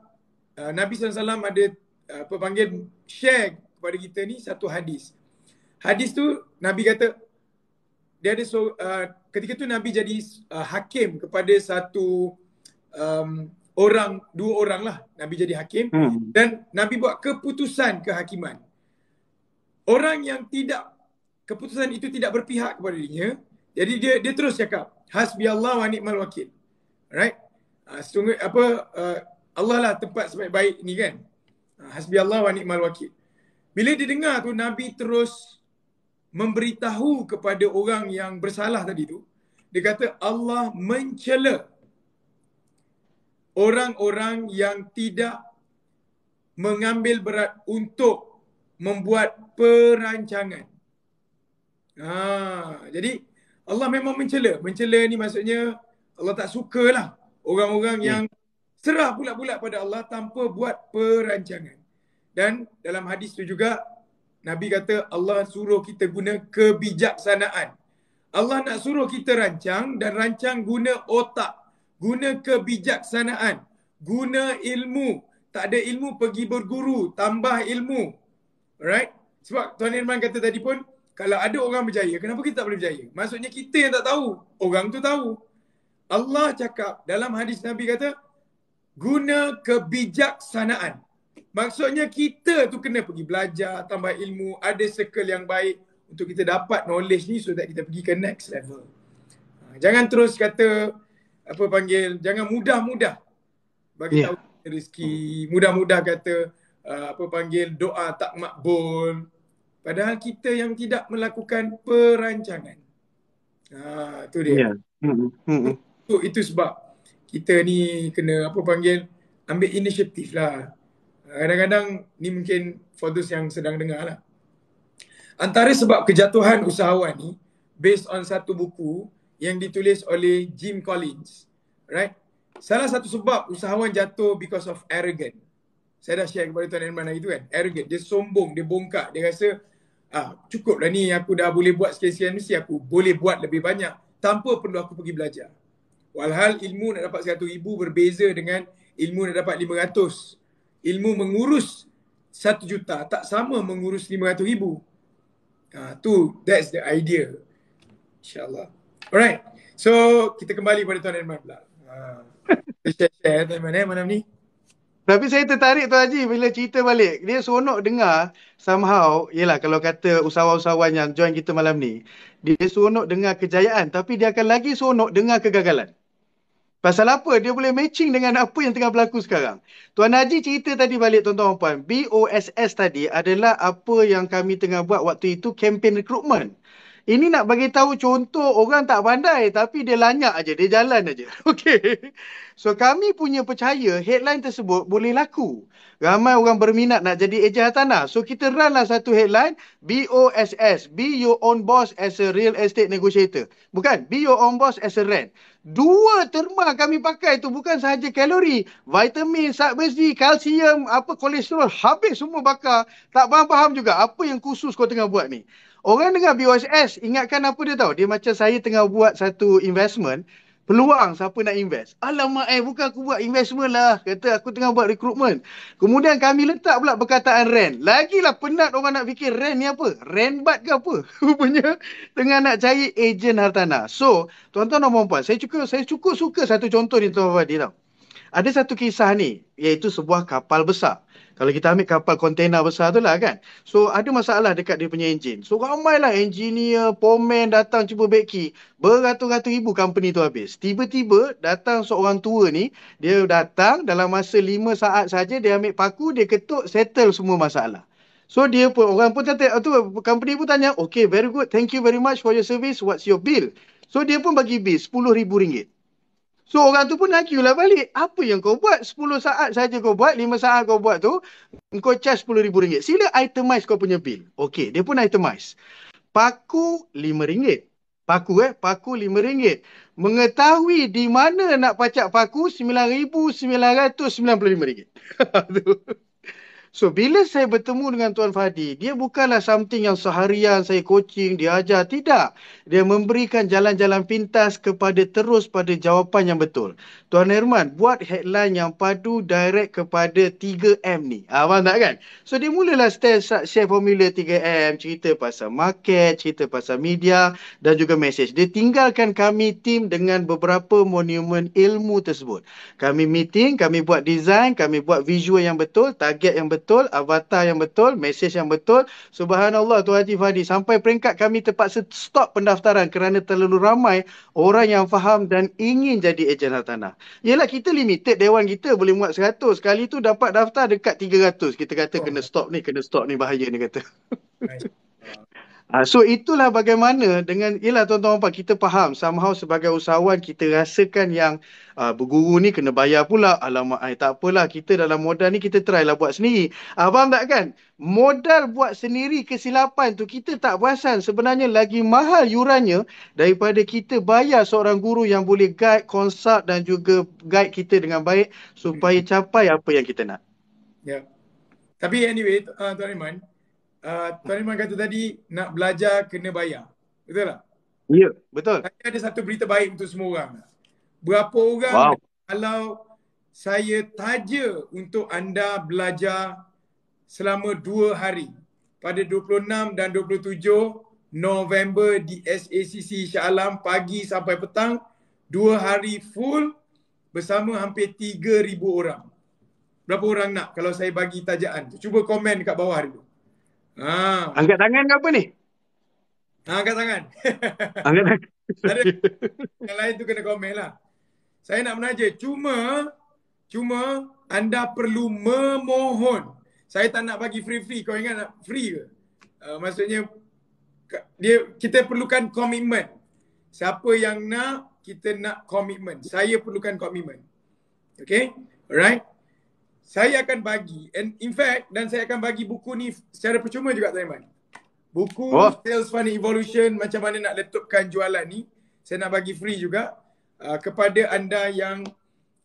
uh, Nabi SAW ada uh, apa uh, panggil share kepada kita ni satu hadis. Hadis tu Nabi kata dia ada so uh, ketika tu Nabi jadi uh, hakim kepada satu um, orang dua orang lah Nabi jadi hakim hmm. dan Nabi buat keputusan kehakiman. Orang yang tidak keputusan itu tidak berpihak kepada dirinya. Jadi dia dia terus cakap hasbi Allah wa ni'mal wakil. Right? Uh, ah, sungguh apa uh, Allah lah tempat sebaik-baik ni kan. Uh, hasbi Allah wa ni'mal wakil. Bila dia dengar tu Nabi terus memberitahu kepada orang yang bersalah tadi tu, dia kata Allah mencela orang-orang yang tidak mengambil berat untuk membuat perancangan. Ha, jadi Allah memang mencela. Mencela ni maksudnya Allah tak sukalah orang-orang yeah. Hmm. yang serah bulat-bulat pada Allah tanpa buat perancangan. Dan dalam hadis tu juga Nabi kata Allah suruh kita guna kebijaksanaan. Allah nak suruh kita rancang dan rancang guna otak, guna kebijaksanaan, guna ilmu. Tak ada ilmu pergi berguru, tambah ilmu. Alright? Sebab Tuan Irman kata tadi pun, kalau ada orang berjaya, kenapa kita tak boleh berjaya? Maksudnya kita yang tak tahu, orang tu tahu. Allah cakap dalam hadis Nabi kata, guna kebijaksanaan. Maksudnya kita tu kena pergi belajar, tambah ilmu, ada circle yang baik untuk kita dapat knowledge ni so that kita pergi ke next level. Ha, jangan terus kata apa panggil, jangan mudah-mudah bagi yeah. tahu rezeki, mudah-mudah kata ha, apa panggil doa tak makbul. Padahal kita yang tidak melakukan perancangan. Ha, tu dia. Yeah. Hmm, hmm, hmm. Itu, itu sebab kita ni kena apa panggil ambil inisiatif lah kadang-kadang ni mungkin Fadus yang sedang dengar lah. Antara sebab kejatuhan usahawan ni based on satu buku yang ditulis oleh Jim Collins. Right? Salah satu sebab usahawan jatuh because of arrogant. Saya dah share kepada Tuan Herman hari tu kan. Arrogant. Dia sombong. Dia bongkak. Dia rasa ah, cukup lah ni aku dah boleh buat sekian-sekian mesti aku boleh buat lebih banyak tanpa perlu aku pergi belajar. Walhal ilmu nak dapat 100 ribu berbeza dengan ilmu nak dapat 500 ilmu mengurus satu juta tak sama mengurus lima ratus ribu. Ha, tu, that's the idea. InsyaAllah. Alright. So, kita kembali pada Tuan Herman pula. Ha. Share-share Tuan Herman eh, malam ni. Tapi saya tertarik Tuan Haji bila cerita balik. Dia seronok dengar somehow, yelah kalau kata usahawan-usahawan yang join kita malam ni, dia seronok dengar kejayaan tapi dia akan lagi seronok dengar kegagalan. Pasal apa? Dia boleh matching dengan apa yang tengah berlaku sekarang. Tuan Haji cerita tadi balik tuan-tuan dan puan. BOSS tadi adalah apa yang kami tengah buat waktu itu campaign recruitment. Ini nak bagi tahu contoh orang tak pandai tapi dia lanyak aja, dia jalan aja. Okey. So kami punya percaya headline tersebut boleh laku. Ramai orang berminat nak jadi ejen hartanah. So kita runlah satu headline BOSS, Be Your Own Boss as a Real Estate Negotiator. Bukan, Be Your Own Boss as a Rent. Dua terma kami pakai tu bukan sahaja kalori, vitamin, zat besi, kalsium, apa kolesterol habis semua bakar. Tak faham-faham juga apa yang khusus kau tengah buat ni. Orang dengar BOSS ingatkan apa dia tahu? Dia macam saya tengah buat satu investment peluang siapa nak invest. Alamak eh bukan aku buat investment lah. Kata aku tengah buat recruitment. Kemudian kami letak pula perkataan rent. Lagilah penat orang nak fikir rent ni apa? Rent bat ke apa? Rupanya tengah nak cari ejen hartanah. So, tuan-tuan dan puan-puan, saya cukup saya cukup suka satu contoh ni tuan-tuan tau. Ada satu kisah ni iaitu sebuah kapal besar. Kalau kita ambil kapal kontena besar tu lah kan. So ada masalah dekat dia punya enjin. So ramai lah engineer, pomen datang cuba beki. Beratus-ratus ribu company tu habis. Tiba-tiba datang seorang tua ni. Dia datang dalam masa lima saat saja dia ambil paku, dia ketuk, settle semua masalah. So dia pun, orang pun tanya, tu, company pun tanya, okay very good, thank you very much for your service, what's your bill? So dia pun bagi bill, RM10,000. So orang tu pun argue lah balik. Apa yang kau buat? 10 saat saja kau buat, 5 saat kau buat tu, kau charge RM10,000. Sila itemize kau punya bill. Okay, dia pun itemize. Paku RM5. Paku eh, paku RM5. Mengetahui di mana nak pacak paku, RM9,995. tu. So bila saya bertemu dengan Tuan Fadi, dia bukanlah something yang seharian saya coaching, dia ajar. Tidak. Dia memberikan jalan-jalan pintas kepada terus pada jawapan yang betul. Tuan Herman, buat headline yang padu direct kepada 3M ni. Abang tak kan? So dia mulalah share formula 3M, cerita pasal market, cerita pasal media dan juga message. Dia tinggalkan kami tim dengan beberapa monumen ilmu tersebut. Kami meeting, kami buat design, kami buat visual yang betul, target yang betul betul, avatar yang betul, mesej yang betul. Subhanallah Tuan Haji Fadi, sampai peringkat kami terpaksa stop pendaftaran kerana terlalu ramai orang yang faham dan ingin jadi ejen hartanah. Yelah kita limited, dewan kita boleh muat 100. kali tu dapat daftar dekat 300. Kita kata oh. kena stop ni, kena stop ni, bahaya ni kata. Right. Uh, so itulah bagaimana dengan ialah tuan-tuan apa kita faham somehow sebagai usahawan kita rasakan yang uh, berguru ni kena bayar pula alamak ai eh, tak apalah kita dalam modal ni kita try lah buat sendiri. Uh, faham tak kan? Modal buat sendiri kesilapan tu kita tak puasan sebenarnya lagi mahal yurannya daripada kita bayar seorang guru yang boleh guide, consult dan juga guide kita dengan baik supaya hmm. capai apa yang kita nak. Ya. Yeah. Tapi anyway uh, tuan Ah, Tuan Iman kata tadi nak belajar kena bayar. Betul tak? Ya, yeah, betul. Tapi ada satu berita baik untuk semua orang. Berapa orang wow. kalau saya taja untuk anda belajar selama dua hari pada 26 dan 27 November di SACC Shah Alam pagi sampai petang dua hari full bersama hampir 3,000 orang. Berapa orang nak kalau saya bagi tajaan? Cuba komen kat bawah hari dulu. Ah. Angkat tangan ke apa ni? Ah, angkat tangan. angkat tangan. Ada yang lain tu kena komen lah. Saya nak menaja. Cuma, cuma anda perlu memohon. Saya tak nak bagi free-free. Kau ingat nak free ke? Uh, maksudnya, dia, kita perlukan komitmen. Siapa yang nak, kita nak komitmen. Saya perlukan komitmen. Okay? Alright? saya akan bagi and in fact dan saya akan bagi buku ni secara percuma juga Taiman. Buku oh. Sales Funnel Evolution macam mana nak letupkan jualan ni saya nak bagi free juga uh, kepada anda yang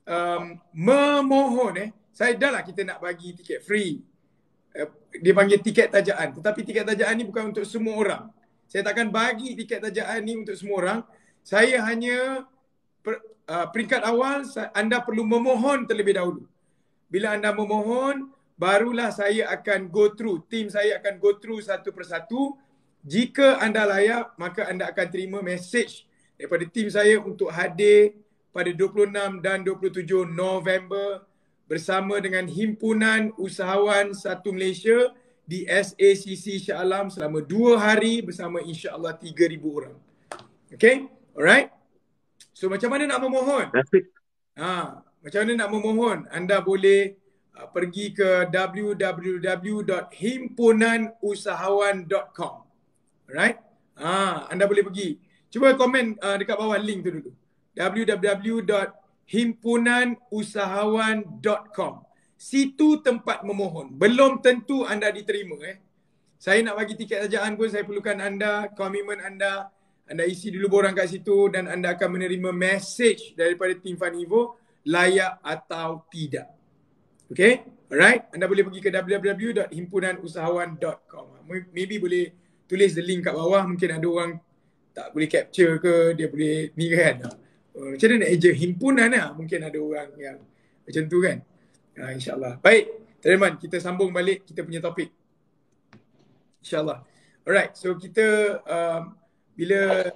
um, memohon eh saya dah lah kita nak bagi tiket free. Uh, dia panggil tiket tajaan. Tetapi tiket tajaan ni bukan untuk semua orang. Saya takkan bagi tiket tajaan ni untuk semua orang. Saya hanya per, uh, peringkat awal anda perlu memohon terlebih dahulu bila anda memohon barulah saya akan go through Tim saya akan go through satu persatu jika anda layak maka anda akan terima message daripada tim saya untuk hadir pada 26 dan 27 November bersama dengan himpunan usahawan satu Malaysia di SACC Shah Alam selama dua hari bersama insyaAllah 3,000 orang. Okay? Alright? So macam mana nak memohon? Ha. Macam mana nak memohon? Anda boleh uh, pergi ke www.himpunanusahawan.com. Alright? Ah, anda boleh pergi. Cuba komen uh, dekat bawah link tu dulu. www.himpunanusahawan.com. Situ tempat memohon. Belum tentu anda diterima eh. Saya nak bagi tiket ajaan pun saya perlukan anda, komitmen anda. Anda isi dulu borang kat situ dan anda akan menerima message daripada Team Fun Evo layak atau tidak. Okay, alright. Anda boleh pergi ke www.himpunanusahawan.com. Maybe boleh tulis the link kat bawah. Mungkin ada orang tak boleh capture ke, dia boleh ni kan. Ah, macam mana nak eja himpunan lah. Mungkin ada orang yang macam tu kan. Uh, InsyaAllah. Baik, Tariman, kita sambung balik kita punya topik. InsyaAllah. Alright, so kita um, bila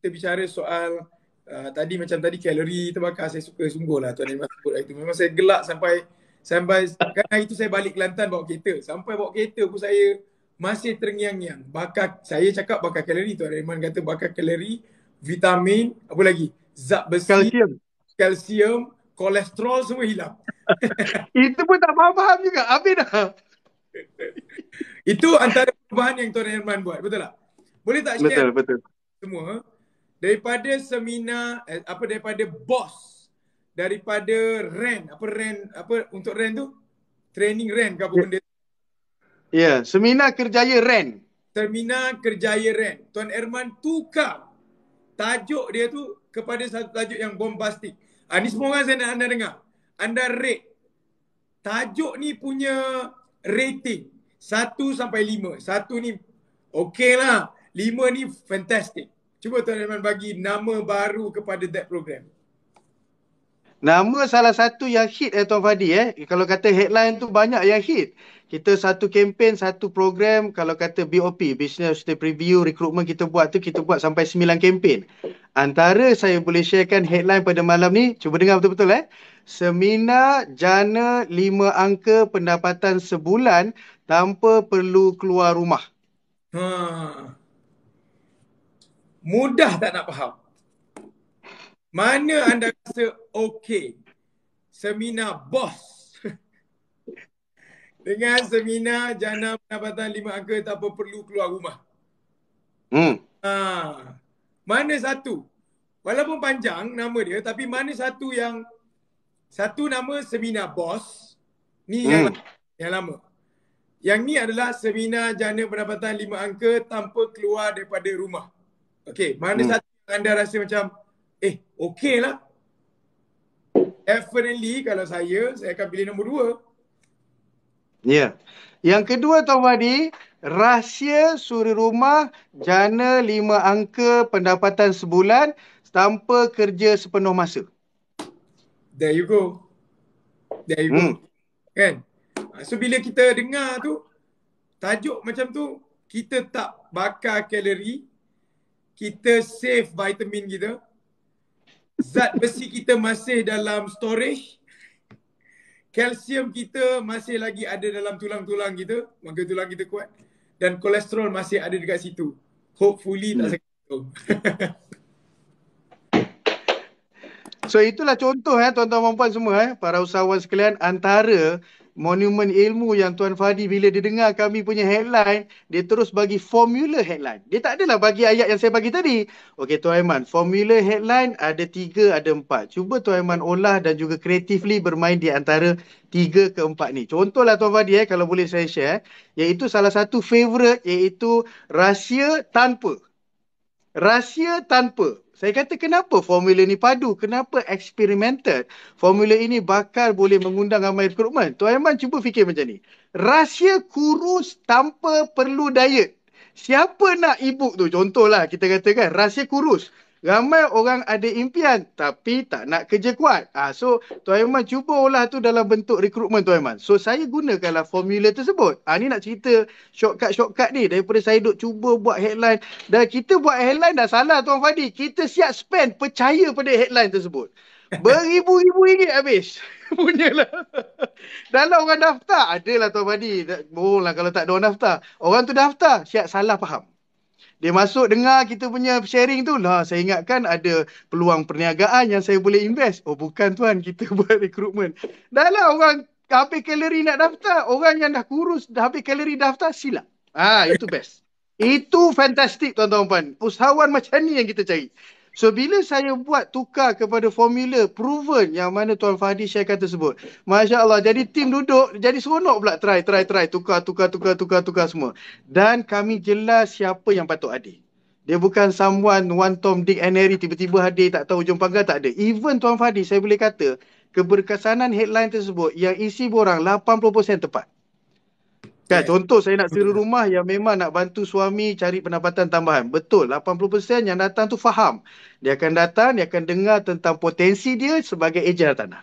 kita bicara soal Ah, tadi macam tadi kalori terbakar saya suka sungguh lah tuan Iman sebut itu. Memang saya gelak sampai sampai kan hari tu saya balik Kelantan bawa kereta. Sampai bawa kereta pun saya masih terngiang-ngiang. Bakar, saya cakap bakar kalori tuan Iman kata bakar kalori, vitamin, apa lagi? Zat besi. Kalsium. Kalsium, kolesterol semua hilang. itu pun tak faham-faham juga. Habis dah. itu antara perubahan yang tuan Iman buat. Betul tak? Boleh tak share? Betul, betul. Semua daripada seminar eh, apa daripada bos daripada REN apa REN apa untuk REN tu training REN ke apa ya. benda Ya, yeah. seminar kerjaya REN. Seminar kerjaya REN. Tuan Herman tukar tajuk dia tu kepada satu tajuk yang bombastik. Ah ni semua orang saya nak anda dengar. Anda rate tajuk ni punya rating satu sampai lima. Satu ni okey lah, lima ni fantastic. Cuba Tuan Rahman bagi nama baru kepada that program. Nama salah satu yang hit eh Tuan Fadi eh. Kalau kata headline tu banyak yang hit. Kita satu kempen, satu program. Kalau kata BOP, Business State Preview, recruitment kita buat tu, kita buat sampai sembilan kempen. Antara saya boleh sharekan headline pada malam ni, cuba dengar betul-betul eh. Semina jana lima angka pendapatan sebulan tanpa perlu keluar rumah. Haa mudah tak nak faham. Mana anda rasa okey seminar bos dengan seminar jana pendapatan lima angka tanpa perlu keluar rumah? Hmm. Ha. Mana satu? Walaupun panjang nama dia tapi mana satu yang satu nama seminar bos ni hmm. yang, yang lama. Yang ni adalah seminar jana pendapatan lima angka tanpa keluar daripada rumah. Okay, mana hmm. satu yang anda rasa macam eh, okay lah. Definitely kalau saya, saya akan pilih nombor dua. Ya. Yeah. Yang kedua Tuan Wadi, rahsia suri rumah jana lima angka pendapatan sebulan tanpa kerja sepenuh masa. There you go. There you hmm. go. Kan? Ah, so bila kita dengar tu, tajuk macam tu, kita tak bakar kalori, kita save vitamin kita. Zat besi kita masih dalam storage. Kalsium kita masih lagi ada dalam tulang-tulang kita. Maka tulang kita kuat. Dan kolesterol masih ada dekat situ. Hopefully tak sakit. So itulah contoh eh tuan-tuan dan puan semua eh para usahawan sekalian antara monumen ilmu yang Tuan Fadi bila dia dengar kami punya headline, dia terus bagi formula headline. Dia tak adalah bagi ayat yang saya bagi tadi. Okey Tuan Aiman, formula headline ada tiga, ada empat. Cuba Tuan Aiman olah dan juga creatively bermain di antara tiga ke empat ni. Contohlah Tuan Fadi eh, kalau boleh saya share. Eh, iaitu salah satu favourite iaitu rahsia tanpa. Rahsia tanpa. Saya kata kenapa formula ni padu? Kenapa experimented? Formula ini bakal boleh mengundang ramai rekrutmen. Tuan Aiman cuba fikir macam ni. Rahsia kurus tanpa perlu diet. Siapa nak ibu tu? Contohlah kita katakan rahsia kurus ramai orang ada impian tapi tak nak kerja kuat. Ah, so Tuan Iman cuba olah tu dalam bentuk rekrutmen Tuan Iman. So saya gunakanlah formula tersebut. Ah, ni nak cerita shortcut-shortcut ni daripada saya duk cuba buat headline. Dan kita buat headline dah salah Tuan Fadi. Kita siap spend percaya pada headline tersebut. Beribu-ribu ringgit habis. Punyalah. Dalam orang daftar, adalah Tuan Fadi. Bohonglah kalau tak ada orang daftar. Orang tu daftar, siap salah faham. Dia masuk dengar kita punya sharing tu lah. Saya ingatkan ada peluang perniagaan yang saya boleh invest. Oh bukan tuan kita buat recruitment. Dah lah orang habis kalori nak daftar. Orang yang dah kurus dah habis kalori daftar silap. Ah itu best. Itu fantastik tuan-tuan puan. Usahawan macam ni yang kita cari. So bila saya buat tukar kepada formula proven yang mana Tuan Fahdi saya kata sebut. Masya Allah jadi tim duduk jadi seronok pula try try try tukar tukar tukar tukar tukar semua. Dan kami jelas siapa yang patut hadir. Dia bukan someone one Tom Dick and Harry tiba-tiba hadir tak tahu hujung panggang tak ada. Even Tuan Fahdi saya boleh kata keberkesanan headline tersebut yang isi borang 80% tepat. Kan, contoh saya nak suri rumah yang memang nak bantu suami cari pendapatan tambahan. Betul, 80% yang datang tu faham. Dia akan datang, dia akan dengar tentang potensi dia sebagai ejen tanah.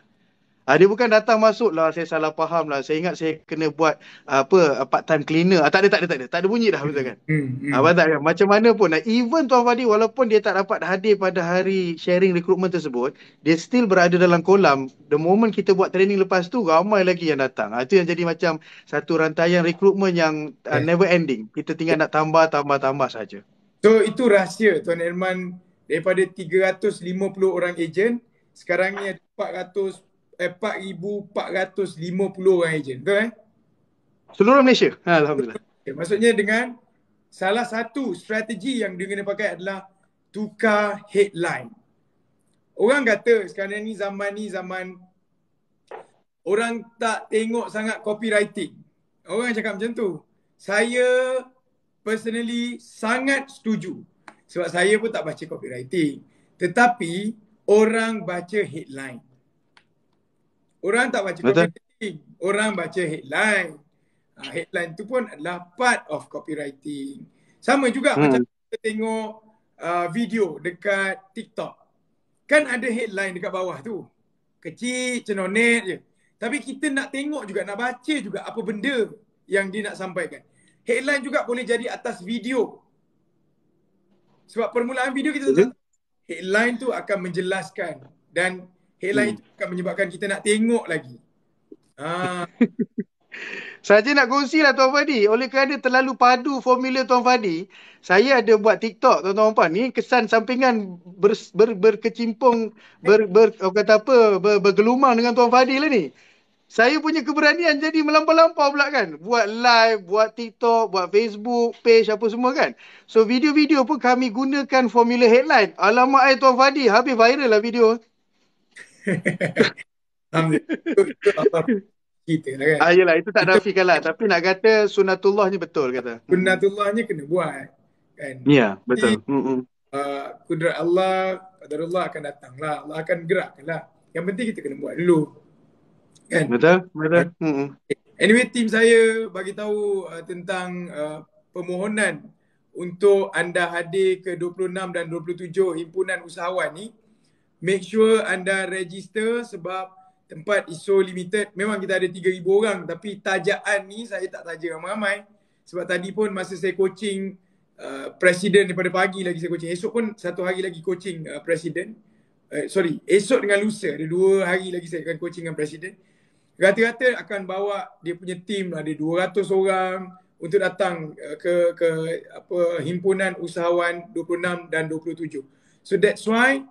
Uh, dia bukan datang masuk lah saya salah faham lah. Saya ingat saya kena buat ah, apa ah, part time cleaner. Ah tak ada tak ada tak ada. Tak ada bunyi dah betul kan? Hmm. Uh, hmm, hmm. tak kan? Macam mana pun nah, even Tuan Fadi walaupun dia tak dapat hadir pada hari sharing recruitment tersebut, dia still berada dalam kolam. The moment kita buat training lepas tu ramai lagi yang datang. Uh, itu yang jadi macam satu rantaian recruitment yang uh, never ending. Kita tinggal nak tambah tambah tambah saja. So itu rahsia Tuan Herman daripada 350 orang ejen sekarang ni 400 4450 orang ejen betul eh seluruh Malaysia ha, alhamdulillah okay, maksudnya dengan salah satu strategi yang dia kena pakai adalah tukar headline orang kata sekarang ni zaman ni zaman orang tak tengok sangat copywriting orang cakap macam tu saya personally sangat setuju sebab saya pun tak baca copywriting tetapi orang baca headline Orang tak baca Betul. copywriting. Orang baca headline. Uh, headline tu pun adalah part of copywriting. Sama juga hmm. macam kita tengok uh, video dekat TikTok. Kan ada headline dekat bawah tu. Kecil, cenonet je. Tapi kita nak tengok juga, nak baca juga apa benda yang dia nak sampaikan. Headline juga boleh jadi atas video. Sebab permulaan video kita tu, headline tu akan menjelaskan dan headline hmm. itu akan menyebabkan kita nak tengok lagi. Ha. Saja nak kongsi lah Tuan Fadi. Oleh kerana terlalu padu formula Tuan Fadi, saya ada buat TikTok Tuan-Tuan Puan. Ni kesan sampingan ber, ber, berkecimpung, ber, ber, kata apa, ber, bergelumang dengan Tuan Fadi lah ni. Saya punya keberanian jadi melampau-lampau pula kan. Buat live, buat TikTok, buat Facebook, page apa semua kan. So video-video pun kami gunakan formula headline. Alamak ai eh, Tuan Fadi, habis viral lah video. Alhamdulillah. Kita lah kan. Ah, itu tak nafikan lah. Tapi nak kata sunatullah ni betul kata. Hmm. Sunatullah ni kena buat. Kan? Ya, yeah, betul. Jadi, uh, kudrat Allah, kudrat akan datang lah. Allah akan gerak. lah. Yang penting kita kena buat dulu. Kan? Betul, betul. Kan? Anyway, tim saya bagi tahu uh, tentang uh, permohonan untuk anda hadir ke 26 dan 27 himpunan usahawan ni make sure anda register sebab tempat is so limited. Memang kita ada 3,000 orang tapi tajaan ni saya tak taja ramai-ramai. Sebab tadi pun masa saya coaching uh, presiden daripada pagi lagi saya coaching. Esok pun satu hari lagi coaching uh, presiden. Uh, eh, sorry, esok dengan lusa ada dua hari lagi saya akan coaching dengan presiden. Rata-rata akan bawa dia punya tim lah, ada 200 orang untuk datang uh, ke ke apa himpunan usahawan 26 dan 27. So that's why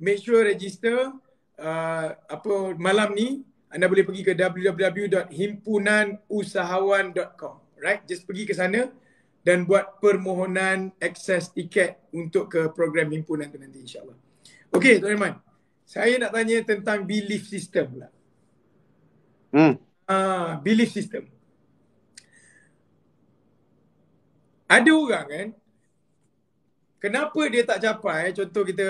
make sure register uh, apa malam ni anda boleh pergi ke www.himpunanusahawan.com right just pergi ke sana dan buat permohonan akses tiket untuk ke program himpunan tu nanti insyaallah okey tuan iman saya nak tanya tentang belief system pula hmm uh, belief system ada orang kan kenapa dia tak capai contoh kita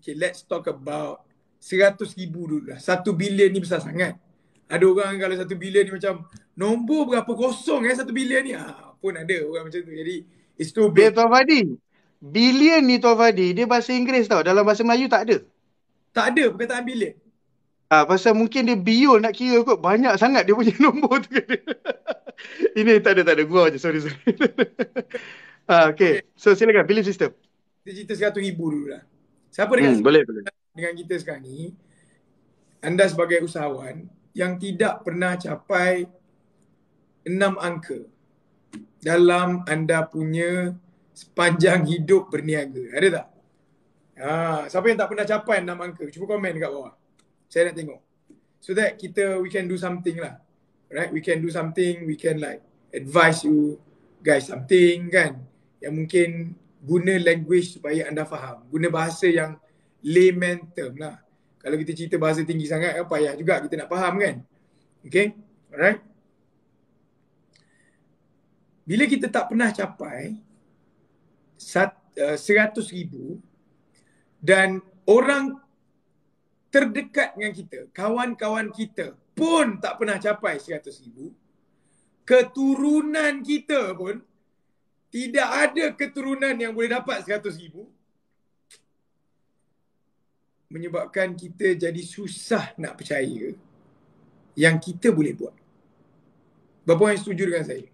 Okay, let's talk about 100 ribu dulu lah. Satu bilion ni besar sangat. Ada orang kalau satu bilion ni macam nombor berapa kosong eh satu bilion ni. Ah, pun ada orang macam tu. Jadi, it's too big. Tuan Fadi, bilion ni Tuan Fadi, dia bahasa Inggeris tau. Dalam bahasa Melayu tak ada. Tak ada perkataan bilion. Ah, pasal mungkin dia biol nak kira kot. Banyak sangat dia punya nombor tu. Ini tak ada, tak ada. Gua je, sorry, sorry. ah, okay. okay. So, silakan. Bilion sistem. Dia cerita 100 ribu dulu lah. Siapa dengan hmm, boleh, boleh. dengan kita sekarang ni anda sebagai usahawan yang tidak pernah capai enam angka dalam anda punya sepanjang hidup berniaga. Ada tak? Ha, siapa yang tak pernah capai enam angka? Cuba komen dekat bawah. Saya nak tengok. So that kita, we can do something lah. Right? We can do something. We can like advise you guys something kan. Yang mungkin guna language supaya anda faham. Guna bahasa yang layman term lah. Kalau kita cerita bahasa tinggi sangat, apa eh, ya juga kita nak faham kan? Okay? Alright? Bila kita tak pernah capai eh, seratus ribu dan orang terdekat dengan kita, kawan-kawan kita pun tak pernah capai seratus ribu, keturunan kita pun tidak ada keturunan yang boleh dapat 100 ribu menyebabkan kita jadi susah nak percaya yang kita boleh buat. Berapa orang yang setuju dengan saya?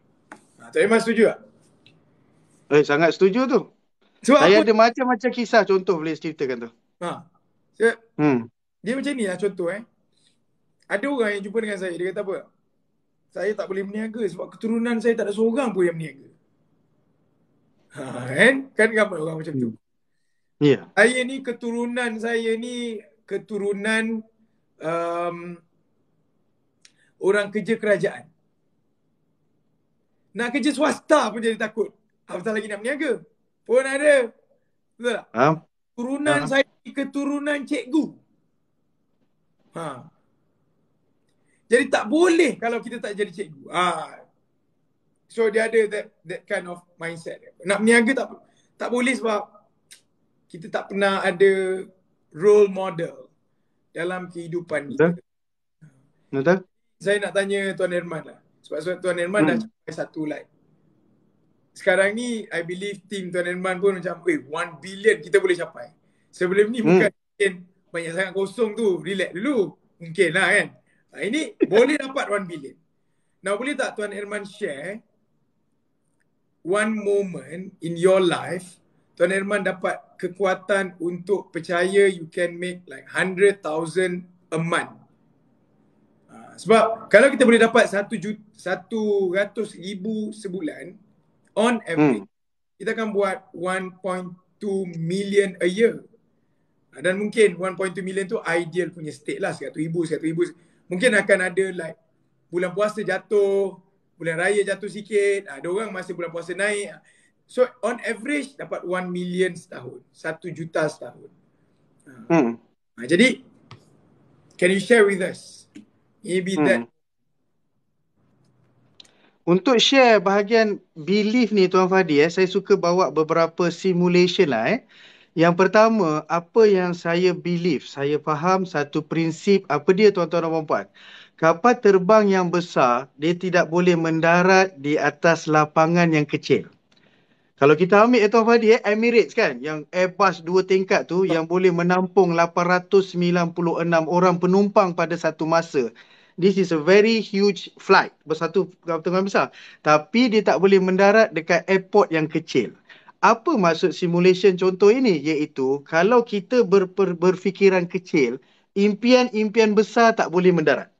Ha, tak memang setuju tak? Eh, sangat setuju tu. Sebab saya ada macam-macam kisah contoh boleh ceritakan tu. Ha. Saya, hmm. Dia macam ni lah contoh eh. Ada orang yang jumpa dengan saya, dia kata apa? Saya tak boleh meniaga sebab keturunan saya tak ada seorang pun yang berniaga. Ha, kan? Kan ramai orang macam tu. Yeah. Saya ni keturunan saya ni keturunan um, orang kerja kerajaan. Nak kerja swasta pun jadi takut. Apatah lagi nak berniaga. Pun ada. Betul tak? Ha? Keturunan ha? saya ni keturunan cikgu. Ha. Jadi tak boleh kalau kita tak jadi cikgu. Ha. So dia ada that that kind of mindset. Nak berniaga tak tak boleh sebab kita tak pernah ada role model dalam kehidupan kita. Betul? Saya nak tanya Tuan Herman lah. Sebab, sebab Tuan Herman hmm. dah capai satu like. Sekarang ni, I believe team Tuan Herman pun macam, eh, one billion kita boleh capai. Sebelum ni hmm. bukan mungkin banyak sangat kosong tu, relax dulu. Mungkin lah kan. Ah, ini boleh dapat one billion. Nak boleh tak Tuan Herman share one moment in your life Tuan Herman dapat kekuatan untuk percaya you can make like hundred thousand a month. Ha, sebab kalau kita boleh dapat satu juta 100 ribu sebulan on every, hmm. kita akan buat 1.2 million a year. Ha, dan mungkin 1.2 million tu ideal punya state lah 100 ribu 100 ribu mungkin akan ada like bulan puasa jatuh bulan raya jatuh sikit, ah, ada orang masa bulan puasa naik. So on average dapat 1 million setahun, 1 juta setahun. Ah. Hmm. Ah, jadi, can you share with us? Maybe hmm. that. Untuk share bahagian belief ni Tuan Fadi, eh, saya suka bawa beberapa simulation lah eh. Yang pertama, apa yang saya believe, saya faham satu prinsip, apa dia tuan-tuan dan puan-puan? kapal terbang yang besar dia tidak boleh mendarat di atas lapangan yang kecil. Kalau kita ambil Etoh Fadi eh, Emirates kan yang Airbus dua tingkat tu yang boleh menampung 896 orang penumpang pada satu masa. This is a very huge flight bersatu kapal besar. Tapi dia tak boleh mendarat dekat airport yang kecil. Apa maksud simulation contoh ini? Iaitu kalau kita ber, ber, berfikiran kecil, impian-impian besar tak boleh mendarat.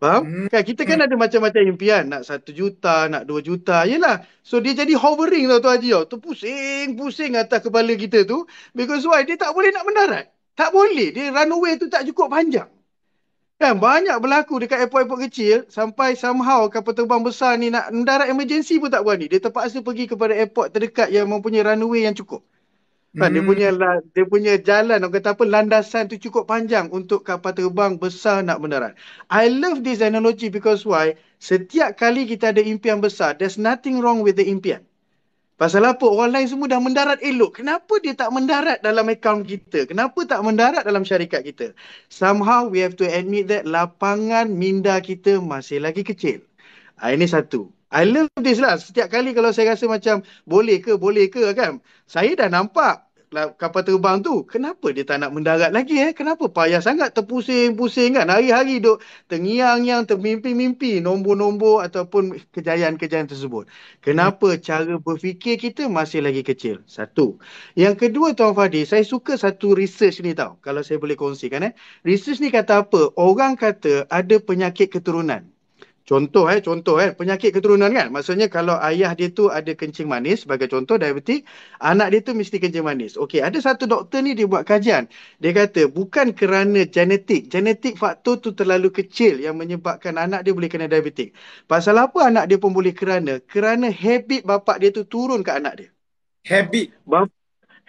Faham? Hmm. Kan kita kan hmm. ada macam-macam impian. Nak satu juta, nak dua juta. Yelah. So dia jadi hovering tau oh, tu Haji tau. Tu pusing-pusing atas kepala kita tu. Because why? Dia tak boleh nak mendarat. Tak boleh. Dia runway tu tak cukup panjang. Kan banyak berlaku dekat airport-airport kecil. Sampai somehow kapal terbang besar ni nak mendarat emergency pun tak berani. Dia terpaksa pergi kepada airport terdekat yang mempunyai runway yang cukup. Kan, hmm. Dia punya dia punya jalan, orang kata apa, landasan tu cukup panjang untuk kapal terbang besar nak mendarat. I love this analogy because why? Setiap kali kita ada impian besar, there's nothing wrong with the impian. Pasal apa? Orang lain semua dah mendarat elok. Kenapa dia tak mendarat dalam account kita? Kenapa tak mendarat dalam syarikat kita? Somehow we have to admit that lapangan minda kita masih lagi kecil. Ah, ini satu. I love this lah. Setiap kali kalau saya rasa macam boleh ke, boleh ke kan. Saya dah nampak lah kapal terbang tu. Kenapa dia tak nak mendarat lagi eh? Kenapa payah sangat terpusing-pusing kan? Hari-hari duk tengiang-ngiang, termimpi-mimpi nombor-nombor ataupun kejayaan-kejayaan tersebut. Kenapa hmm. cara berfikir kita masih lagi kecil? Satu. Yang kedua Tuan Fadi, saya suka satu research ni tau. Kalau saya boleh kongsikan eh. Research ni kata apa? Orang kata ada penyakit keturunan. Contoh eh, contoh eh, penyakit keturunan kan. Maksudnya kalau ayah dia tu ada kencing manis sebagai contoh diabetik, anak dia tu mesti kencing manis. Okey, ada satu doktor ni dia buat kajian. Dia kata bukan kerana genetik. Genetik faktor tu terlalu kecil yang menyebabkan anak dia boleh kena diabetik. Pasal apa anak dia pun boleh kerana? Kerana habit bapak dia tu turun ke anak dia. Habit? Bapak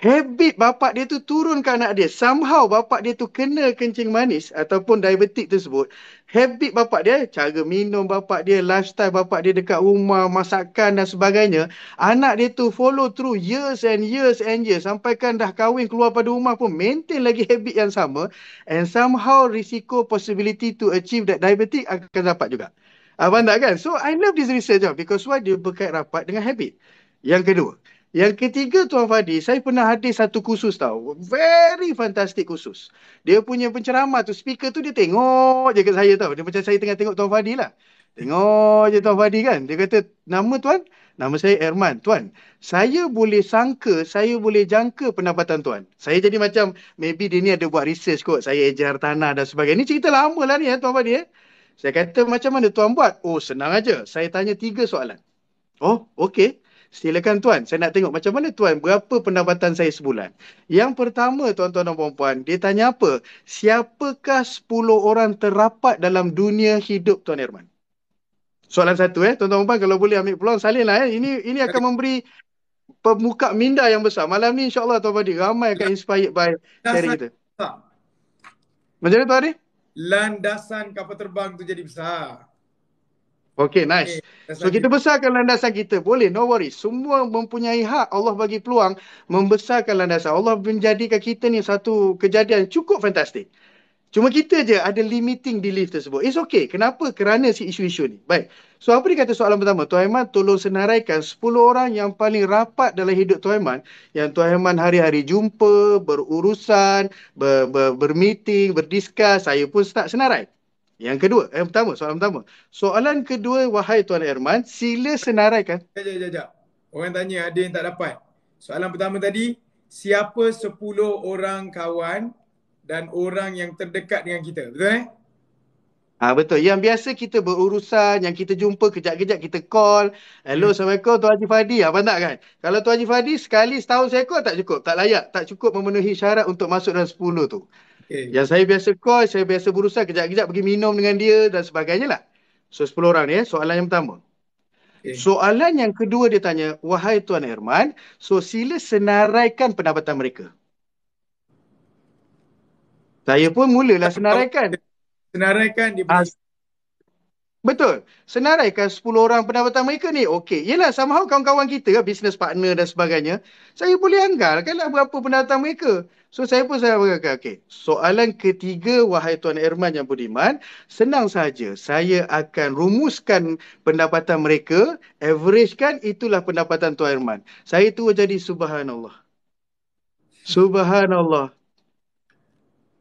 habit bapak dia tu turun ke anak dia. Somehow bapak dia tu kena kencing manis ataupun diabetik sebut Habit bapak dia, cara minum bapak dia, lifestyle bapak dia dekat rumah, masakan dan sebagainya. Anak dia tu follow through years and years and years. Sampaikan dah kahwin keluar pada rumah pun maintain lagi habit yang sama. And somehow risiko possibility to achieve that diabetic akan dapat juga. Abang tak kan? So I love this research because why dia berkait rapat dengan habit. Yang kedua, yang ketiga Tuan Fadi, saya pernah hadir satu khusus tau. Very fantastic khusus. Dia punya penceramah tu, speaker tu dia tengok je kat saya tau. Dia macam saya tengah tengok Tuan Fadi lah. Tengok je Tuan Fadi kan. Dia kata, nama Tuan? Nama saya Erman. Tuan, saya boleh sangka, saya boleh jangka pendapatan Tuan. Saya jadi macam, maybe dia ni ada buat research kot. Saya ejar tanah dan sebagainya. Ini cerita lama lah ni ya Tuan Fadi ya. Eh. Saya kata, macam mana Tuan buat? Oh, senang aja. Saya tanya tiga soalan. Oh, okey. Silakan tuan, saya nak tengok macam mana tuan, berapa pendapatan saya sebulan. Yang pertama tuan-tuan dan puan-puan, dia tanya apa? Siapakah 10 orang terrapat dalam dunia hidup Tuan Herman? Soalan satu eh, tuan-tuan dan puan kalau boleh ambil peluang salinlah eh. Ini ini akan memberi pemuka minda yang besar. Malam ni insya-Allah tuan Fadi ramai akan ya. inspired by cara kita. Macam mana tuan Adi? Landasan kapal terbang tu jadi besar. Okay, nice. Okay, so kita besarkan landasan kita. Boleh, no worries. Semua mempunyai hak Allah bagi peluang membesarkan landasan. Allah menjadikan kita ni satu kejadian cukup fantastik. Cuma kita je ada limiting belief tersebut. It's okay. Kenapa? Kerana si isu-isu ni. Baik. So apa dia kata soalan pertama? Tuan Aiman tolong senaraikan 10 orang yang paling rapat dalam hidup Tuan Aiman. Yang Tuan Aiman hari-hari jumpa, berurusan, ber, ber, bermeeting, berdiskus. Saya pun start senarai. Yang kedua, yang pertama, soalan pertama. Soalan kedua, wahai Tuan Herman, sila senaraikan. Sekejap, sekejap, sekejap. Orang tanya, ada yang tak dapat. Soalan pertama tadi, siapa 10 orang kawan dan orang yang terdekat dengan kita? Betul eh? Ha, betul. Yang biasa kita berurusan, yang kita jumpa kejap-kejap kita call. Hello, hmm. Assalamualaikum Tuan Haji Fadi. Apa ha, tak kan? Kalau Tuan Haji Fadi sekali setahun saya call tak cukup. Tak layak. Tak cukup memenuhi syarat untuk masuk dalam 10 tu. Okay. Yang saya biasa call, saya biasa berusaha kejap-kejap pergi minum dengan dia dan sebagainya lah. So 10 orang ni ya, soalan yang pertama. Okay. Soalan yang kedua dia tanya, wahai Tuan Herman, so sila senaraikan pendapatan mereka. Saya pun mulalah senaraikan. Senaraikan di As- Betul. Senaraikan 10 orang pendapatan mereka ni. Okey. Yelah somehow kawan-kawan kita, business partner dan sebagainya. Saya boleh anggarkanlah berapa pendapatan mereka. So saya pun saya berkata, okay. soalan ketiga wahai Tuan Irman yang budiman, senang saja. Saya akan rumuskan pendapatan mereka, average kan itulah pendapatan Tuan Irman. Saya tu jadi subhanallah. Subhanallah.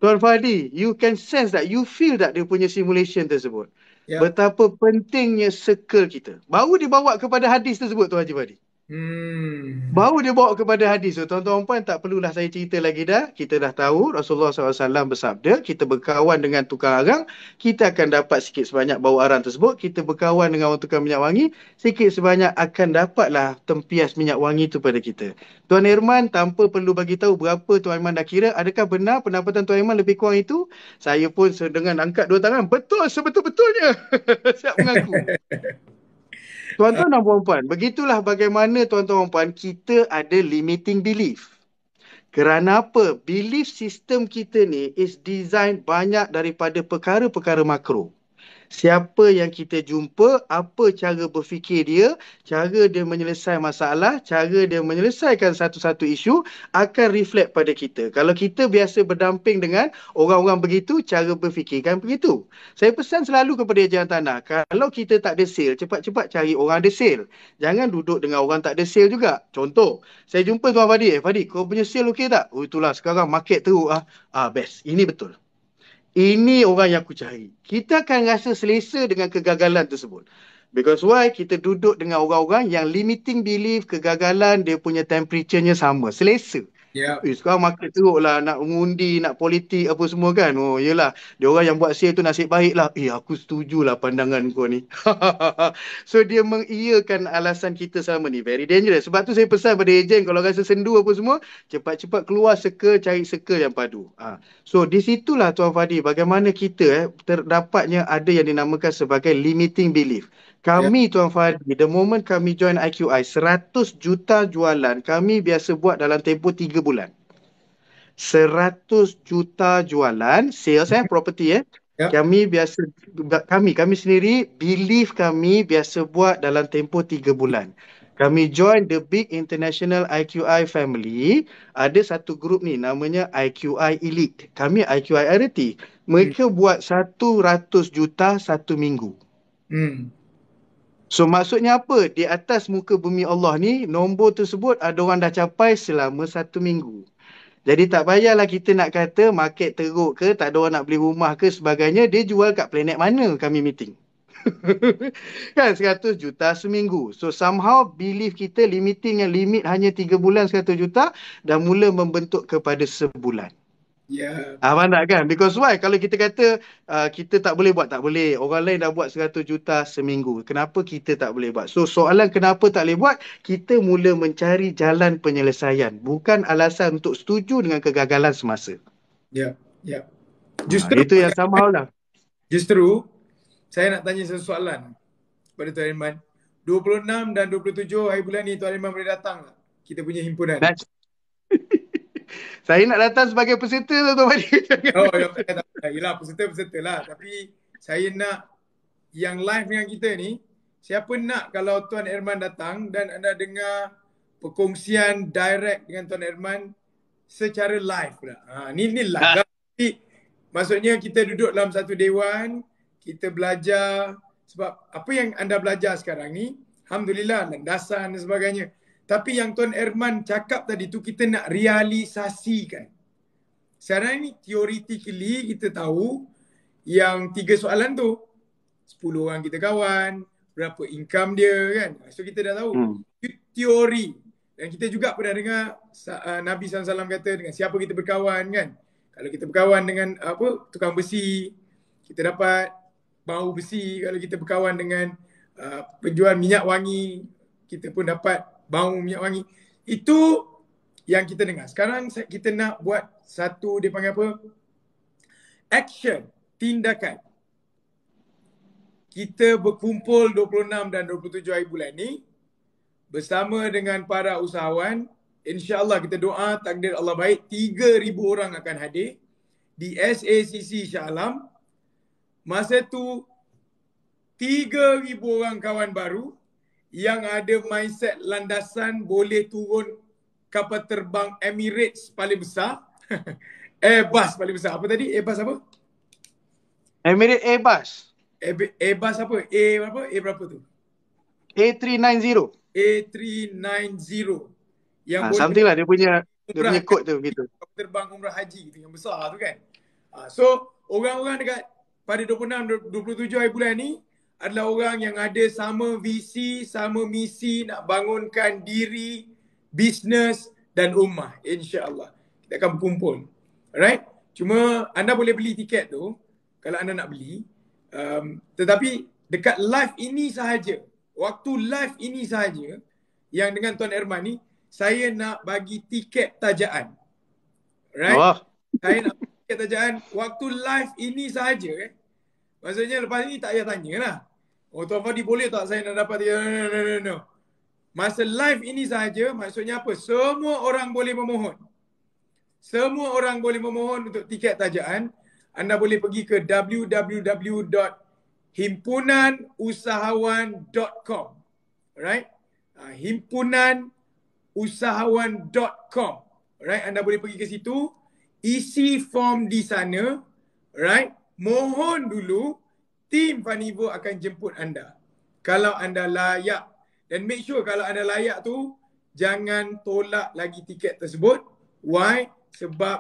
Tuan Fadi, you can sense that, you feel that dia punya simulation tersebut. Yeah. Betapa pentingnya circle kita. Baru dibawa kepada hadis tersebut Tuan Haji Fadi. Hmm. Baru dia bawa kepada hadis tu. Tuan-tuan dan puan tak perlulah saya cerita lagi dah. Kita dah tahu Rasulullah SAW bersabda. Kita berkawan dengan tukang arang. Kita akan dapat sikit sebanyak bau arang tersebut. Kita berkawan dengan orang tukang minyak wangi. Sikit sebanyak akan dapatlah tempias minyak wangi tu pada kita. Tuan Herman tanpa perlu bagi tahu berapa Tuan Herman dah kira. Adakah benar pendapatan Tuan Herman lebih kurang itu? Saya pun dengan angkat dua tangan. Betul sebetul-betulnya. Siap mengaku. Tuan-tuan dan puan-puan, begitulah bagaimana tuan-tuan dan puan kita ada limiting belief. Kerana apa? Belief system kita ni is designed banyak daripada perkara-perkara makro. Hmm siapa yang kita jumpa, apa cara berfikir dia, cara dia menyelesaikan masalah, cara dia menyelesaikan satu-satu isu akan reflect pada kita. Kalau kita biasa berdamping dengan orang-orang begitu, cara berfikirkan begitu. Saya pesan selalu kepada ejen tanah, kalau kita tak ada sale, cepat-cepat cari orang ada sale. Jangan duduk dengan orang tak ada sale juga. Contoh, saya jumpa tuan Fadi, eh Fadi, kau punya sale okey tak? Oh itulah, sekarang market teruk ah. Ah best. Ini betul ini orang yang aku cari. Kita akan rasa selesa dengan kegagalan tersebut. Because why? Kita duduk dengan orang-orang yang limiting belief, kegagalan, dia punya temperature-nya sama. Selesa. Ya. Yeah. Eh, sekarang market teruk lah nak mengundi, nak politik apa semua kan. Oh, yelah. Dia orang yang buat sale tu nasib baik lah. Eh, aku setuju lah pandangan kau ni. so, dia mengiyakan alasan kita sama ni. Very dangerous. Sebab tu saya pesan pada ejen kalau rasa sendu apa semua, cepat-cepat keluar circle, cari circle yang padu. Ha. So, di situlah Tuan Fadi bagaimana kita eh, terdapatnya ada yang dinamakan sebagai limiting belief. Kami yeah. Tuan Fadi, the moment kami join IQI, 100 juta jualan kami biasa buat dalam tempoh 3 bulan. 100 juta jualan sales eh property eh. Yeah. Kami biasa kami kami sendiri belief kami biasa buat dalam tempoh 3 bulan. Kami join the big international IQI family. Ada satu grup ni namanya IQI Elite. Kami IQI Arity. Mereka hmm. buat 100 juta satu minggu. Hmm. So maksudnya apa? Di atas muka bumi Allah ni, nombor tersebut ada orang dah capai selama satu minggu. Jadi tak payahlah kita nak kata market teruk ke, tak ada orang nak beli rumah ke sebagainya, dia jual kat planet mana kami meeting. kan 100 juta seminggu. So somehow belief kita limiting yang limit hanya 3 bulan 100 juta dah mula membentuk kepada sebulan. Yeah. Ah, pandai kan? Because why? Kalau kita kata uh, kita tak boleh buat, tak boleh. Orang lain dah buat 100 juta seminggu. Kenapa kita tak boleh buat? So soalan kenapa tak boleh buat, kita mula mencari jalan penyelesaian. Bukan alasan untuk setuju dengan kegagalan semasa. Ya, yeah. ya. Yeah. Justru. Ah, itu yang sama lah. Justru, saya nak tanya satu soalan pada Tuan Iman. 26 dan 27 hari bulan ni Tuan Iman boleh datang Kita punya himpunan. That's- saya nak datang sebagai peserta tu Tuan Fadi. Oh, ya, yelah peserta-peserta lah. Tapi saya nak yang live dengan kita ni, siapa nak kalau Tuan Herman datang dan anda dengar perkongsian direct dengan Tuan Herman secara live pula. Ha, ni, ni live. Lah. Ha. Tapi, maksudnya kita duduk dalam satu dewan, kita belajar sebab apa yang anda belajar sekarang ni, Alhamdulillah, landasan dan sebagainya. Tapi yang Tuan Herman cakap tadi tu kita nak realisasikan. Sekarang ni theoretically kita tahu yang tiga soalan tu sepuluh orang kita kawan, berapa income dia kan. So kita dah tahu. Hmm. Teori. Dan kita juga pernah dengar uh, Nabi SAW kata dengan siapa kita berkawan kan. Kalau kita berkawan dengan uh, apa tukang besi, kita dapat bau besi. Kalau kita berkawan dengan uh, penjual minyak wangi, kita pun dapat bau minyak wangi. Itu yang kita dengar. Sekarang kita nak buat satu dia panggil apa? Action, tindakan. Kita berkumpul 26 dan 27 hari bulan ni bersama dengan para usahawan. InsyaAllah kita doa takdir Allah baik. 3,000 orang akan hadir di SACC Shah Alam. Masa tu 3,000 orang kawan baru yang ada mindset landasan boleh turun kapal terbang Emirates paling besar. Airbus paling besar. Apa tadi? Airbus apa? Emirates Airbus. Airbus apa? A berapa? A berapa tu? A390. A390. Yang ha, something lah dia punya dia punya kod tu gitu. Kapal terbang umrah haji gitu, yang besar tu kan. Ha, so orang-orang dekat pada 26 27 hari bulan ni adalah orang yang ada sama visi, sama misi nak bangunkan diri, bisnes dan ummah. InsyaAllah. Kita akan berkumpul. Alright? Cuma anda boleh beli tiket tu kalau anda nak beli. Um, tetapi dekat live ini sahaja, waktu live ini sahaja yang dengan Tuan Erman ni, saya nak bagi tiket tajaan. Right? Wah. Saya nak bagi tiket tajaan waktu live ini sahaja. Eh? Maksudnya lepas ni tak payah tanya lah. Oh Tuan Fadi boleh tak saya nak dapat no, no, no, no, no. Masa live ini saja maksudnya apa? Semua orang boleh memohon. Semua orang boleh memohon untuk tiket tajaan. Anda boleh pergi ke www.himpunanusahawan.com. Right? himpunanusahawan.com. Right? Ah, Anda boleh pergi ke situ, isi form di sana. Right? Mohon dulu tim Fanivo akan jemput anda. Kalau anda layak. Dan make sure kalau anda layak tu, jangan tolak lagi tiket tersebut. Why? Sebab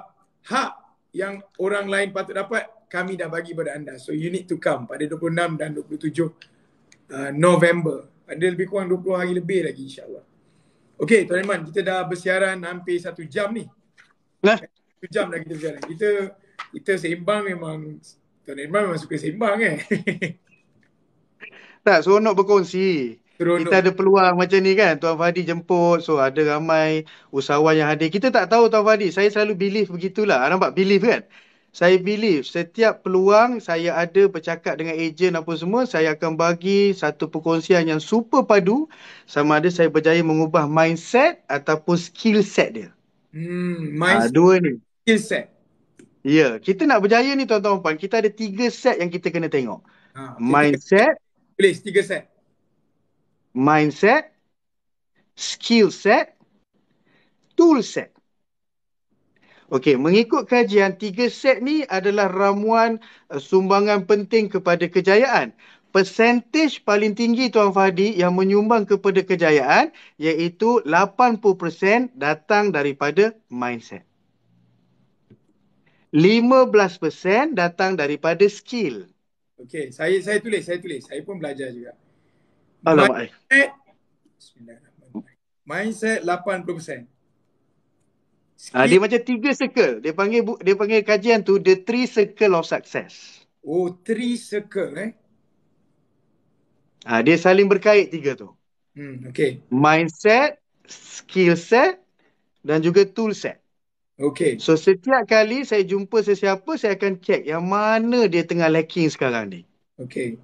hak yang orang lain patut dapat, kami dah bagi pada anda. So you need to come pada 26 dan 27 uh, November. Ada lebih kurang 20 hari lebih lagi insyaAllah. Okay Tuan Iman, kita dah bersiaran hampir satu jam ni. Nah. Satu jam lagi kita bersiaran. Kita kita seimbang memang Tuan Irman memang suka sembang kan? tak, seronok berkongsi. Seronok. Kita ada peluang macam ni kan. Tuan Fadi jemput. So ada ramai usahawan yang hadir. Kita tak tahu Tuan Fadi. Saya selalu believe begitulah. Ah, nampak? Believe kan? Saya believe setiap peluang saya ada bercakap dengan ejen apa semua, saya akan bagi satu perkongsian yang super padu sama ada saya berjaya mengubah mindset ataupun skill set dia. Hmm, ah, mindset. Ha, dua ni. Skill set. Ya, yeah. kita nak berjaya ni tuan-tuan puan, kita ada tiga set yang kita kena tengok. Ha, mindset. Please, tiga set. Mindset. Skill set. Tool set. Okey, mengikut kajian, tiga set ni adalah ramuan uh, sumbangan penting kepada kejayaan. Percentage paling tinggi Tuan Fahdi yang menyumbang kepada kejayaan iaitu 80% datang daripada mindset. 15% datang daripada skill. Okey, saya saya tulis, saya tulis. Saya pun belajar juga. Alamak. Eh. Mindset, mindset 80%. Ah, skill. Ha, dia macam tiga circle. Dia panggil dia panggil kajian tu the three circle of success. Oh, three circle eh. Ha, dia saling berkait tiga tu. Hmm, okay. Mindset, skill set dan juga tool set. Okay. So setiap kali saya jumpa sesiapa, saya akan cek yang mana dia tengah lacking sekarang ni. Okay.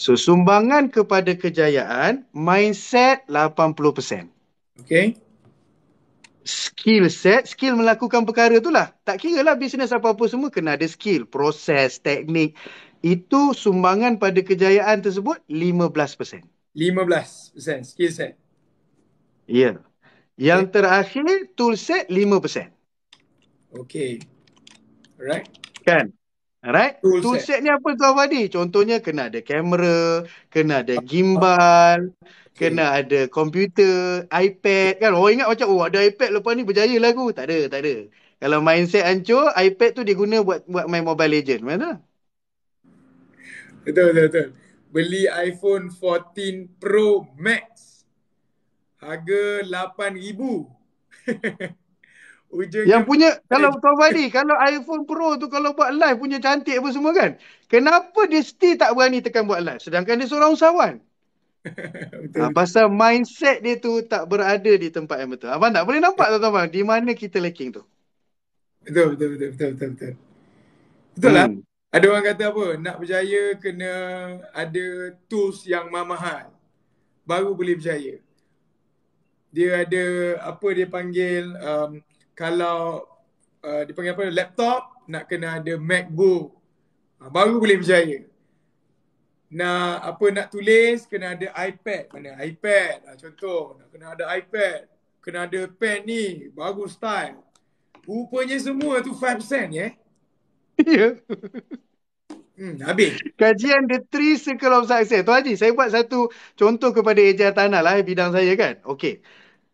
So sumbangan kepada kejayaan, mindset 80%. Okay. Skill set, skill melakukan perkara tu lah. Tak kira lah bisnes apa-apa semua kena ada skill, proses, teknik. Itu sumbangan pada kejayaan tersebut 15%. 15% skill set. Ya. Yeah. Yang okay. terakhir, tool set 5%. Okay. Alright. Kan? Alright. Tool, tool set. set ni apa tuan Fadi? Contohnya kena ada kamera, kena ada ah, gimbal, ah. okay. kena ada komputer, iPad kan. Orang ingat macam oh ada iPad lepas ni berjaya lah aku. Tak ada, tak ada. Kalau mindset hancur, iPad tu diguna buat buat main Mobile Legend. Mana? Betul, betul, betul. Beli iPhone 14 Pro Max. Harga 8000 Ujian yang punya ujian. kalau Taufan ni kalau iPhone Pro tu kalau buat live punya cantik apa semua kan kenapa dia still tak berani tekan buat live sedangkan dia seorang usahawan ha, pasal mindset dia tu tak berada di tempat yang betul abang tak boleh nampak tu eh. Taufan di mana kita lacking tu betul betul betul betul betul betul, betul lah. hmm. lah ada orang kata apa nak berjaya kena ada tools yang mahal baru boleh berjaya dia ada apa dia panggil um, kalau uh, dipanggil apa laptop nak kena ada MacBook uh, ah, baru boleh berjaya nak apa nak tulis kena ada iPad mana iPad uh, contoh nak kena ada iPad kena ada pen ni baru style rupanya semua tu 5% ya yeah? Hmm, habis. Kajian The Three Circle of Success. Tuan Haji, saya buat satu contoh kepada Eja Tanah lah, eh, bidang saya kan. Okay.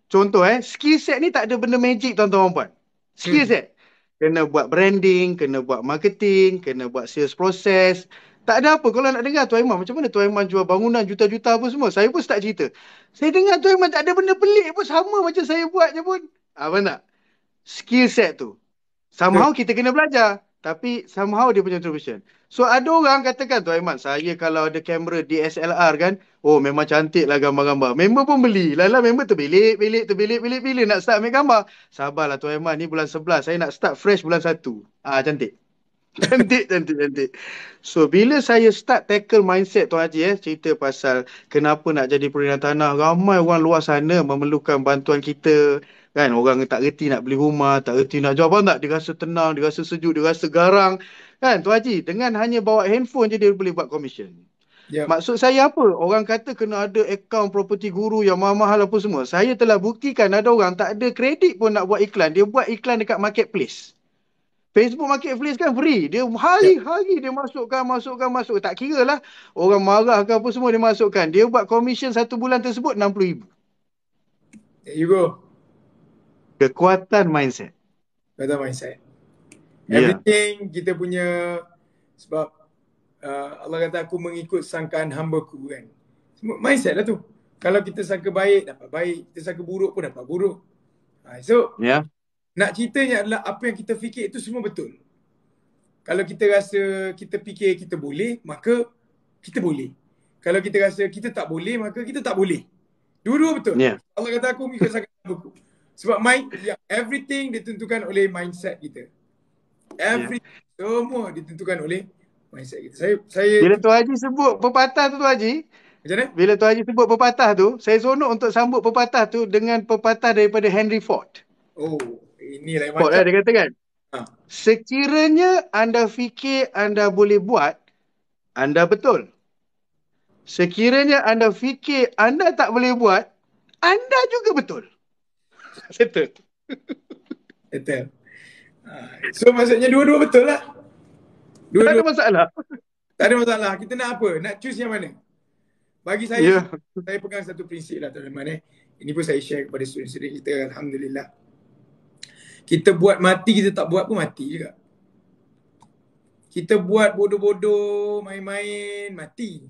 Contoh eh, skill set ni tak ada benda magic tuan-tuan dan puan. Skill hmm. set. Hmm. Kena buat branding, kena buat marketing, kena buat sales process. Tak ada apa kalau nak dengar Tuan Iman. Macam mana Tuan Iman jual bangunan juta-juta apa semua. Saya pun start cerita. Saya dengar Tuan Iman tak ada benda pelik pun sama macam saya buat je pun. Apa ah, nak? Skill set tu. Somehow hmm. kita kena belajar. Tapi somehow dia punya contribution. So ada orang katakan tu Aiman, saya kalau ada kamera DSLR kan, oh memang cantik lah gambar-gambar. Member pun beli. Lala member terbilik, bilik, terbilik, bilik, bilik nak start ambil gambar. Sabarlah tu Aiman, ni bulan 11. Saya nak start fresh bulan 1. Ah cantik. Cantik, cantik, cantik. So bila saya start tackle mindset tu Haji eh, cerita pasal kenapa nak jadi perniagaan, tanah, ramai orang luar sana memerlukan bantuan kita. Kan orang tak reti nak beli rumah, tak reti nak jawab tak? Dia rasa tenang, dia rasa sejuk, dia rasa garang. Kan Tuan Haji, dengan hanya bawa handphone je dia boleh buat commission. Yep. Ya. Maksud saya apa? Orang kata kena ada account property guru yang mahal-mahal apa semua. Saya telah buktikan ada orang tak ada kredit pun nak buat iklan. Dia buat iklan dekat marketplace. Facebook marketplace kan free. Dia hari-hari dia masukkan, masukkan, masuk Tak kira lah orang marah ke apa semua dia masukkan. Dia buat commission satu bulan tersebut RM60,000. There you go. Kekuatan mindset. Kekuatan mindset. Ya. Everything kita punya sebab uh, Allah kata aku mengikut sangkaan hamba ku kan. Mindset lah tu. Kalau kita sangka baik, dapat baik. Kita sangka buruk pun dapat buruk. Ha, so, yeah. nak ceritanya adalah apa yang kita fikir itu semua betul. Kalau kita rasa kita fikir kita boleh, maka kita boleh. Kalau kita rasa kita tak boleh, maka kita tak boleh. Dua-dua betul. Yeah. Allah kata aku mengikut sangkaan hamba ku. Sebab mind, yeah, everything ditentukan oleh mindset kita. Ya. every yeah. semua ditentukan oleh mindset kita. Saya saya Bila Tuan Haji sebut pepatah tu Tuan Haji, macam mana? Bila Tuan Haji sebut pepatah tu, saya seronok untuk sambut pepatah tu dengan pepatah daripada Henry Ford. Oh, ini lain macam. Lah, dia kata kan? Ha. Sekiranya anda fikir anda boleh buat, anda betul. Sekiranya anda fikir anda tak boleh buat, anda juga betul. Betul. Settle. So maksudnya dua-dua betul lah. Dua -dua. Tak ada masalah. Tak ada masalah. Kita nak apa? Nak choose yang mana? Bagi saya, yeah. saya pegang satu prinsip lah tuan-tuan eh. Ini pun saya share kepada student-student kita. Alhamdulillah. Kita buat mati, kita tak buat pun mati juga. Kita buat bodoh-bodoh, main-main, mati.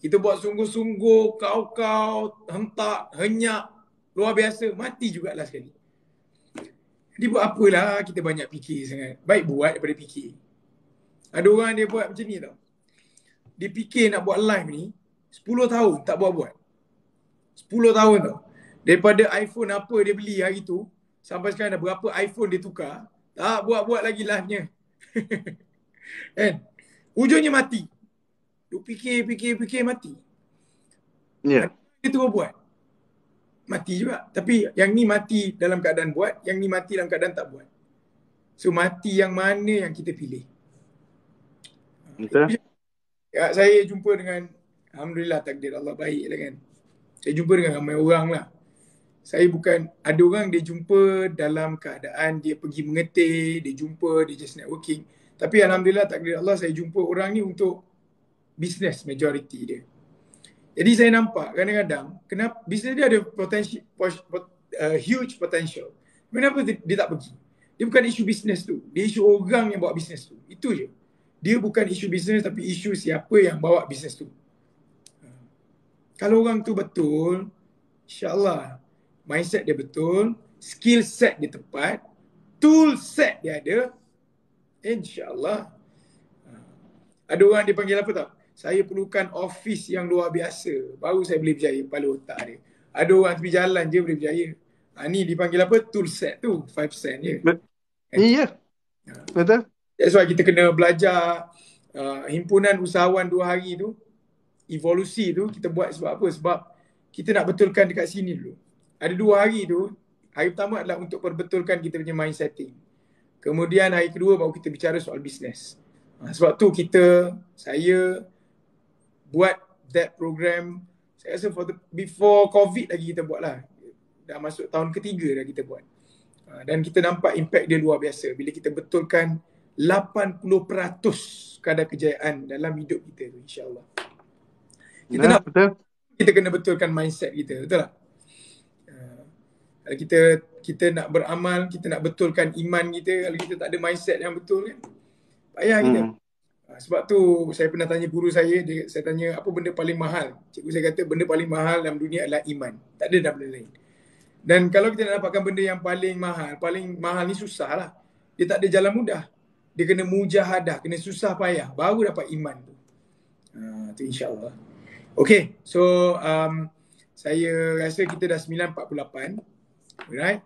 Kita buat sungguh-sungguh, kau-kau, hentak, henyak, luar biasa, mati jugalah sekali. Jadi buat apalah kita banyak fikir sangat. Baik buat daripada fikir. Ada orang dia buat macam ni tau. Dia fikir nak buat live ni 10 tahun tak buat-buat. 10 tahun tau. Daripada iPhone apa dia beli hari tu sampai sekarang dah berapa iPhone dia tukar tak buat-buat lagi live-nya. Kan? Ujungnya mati. Dia fikir, fikir, fikir mati. Ya. Yeah. Dia terus buat mati juga. Tapi yang ni mati dalam keadaan buat, yang ni mati dalam keadaan tak buat. So mati yang mana yang kita pilih? Betul. Ya, saya jumpa dengan Alhamdulillah takdir Allah baik lah kan. Saya jumpa dengan ramai orang lah. Saya bukan, ada orang dia jumpa dalam keadaan dia pergi mengetik, dia jumpa, dia just networking. Tapi Alhamdulillah takdir Allah saya jumpa orang ni untuk business majority dia. Jadi saya nampak kadang-kadang kenapa bisnes dia ada potensi uh, huge potential. Kenapa dia, dia tak pergi? Dia bukan isu bisnes tu, dia isu orang yang bawa bisnes tu. Itu je. Dia bukan isu bisnes tapi isu siapa yang bawa bisnes tu. Kalau orang tu betul, insyaAllah mindset dia betul, skill set dia tepat, tool set dia ada, insyaAllah. Ada orang dipanggil apa tak? saya perlukan office yang luar biasa baru saya boleh berjaya kepala otak dia ada orang tepi jalan je boleh berjaya ha, ni dipanggil apa tool set tu five cent je eh. iya ha. betul that's why kita kena belajar uh, himpunan usahawan dua hari tu evolusi tu kita buat sebab apa sebab kita nak betulkan dekat sini dulu ada dua hari tu hari pertama adalah untuk perbetulkan kita punya mind setting kemudian hari kedua baru kita bicara soal bisnes ha, sebab tu kita saya buat that program saya rasa for the, before covid lagi kita buat lah dah masuk tahun ketiga dah kita buat ah, dan kita nampak impact dia luar biasa bila kita betulkan 80% kadar kejayaan dalam hidup kita insyaallah kita nah, nak betul kita kena betulkan mindset kita betul tak ah, kalau kita kita nak beramal kita nak betulkan iman kita kalau kita tak ada mindset yang betul kan payah hmm. kita Ah, sebab tu saya pernah tanya guru saya, dia, saya tanya apa benda paling mahal. Cikgu saya kata benda paling mahal dalam dunia adalah iman. Tak ada dah benda lain. Dan kalau kita nak dapatkan benda yang paling mahal, paling mahal ni susah lah. Dia tak ada jalan mudah. Dia kena mujahadah, kena susah payah. Baru dapat iman tu. Uh, tu insyaAllah. Okay, so um, saya rasa kita dah 9.48. Alright.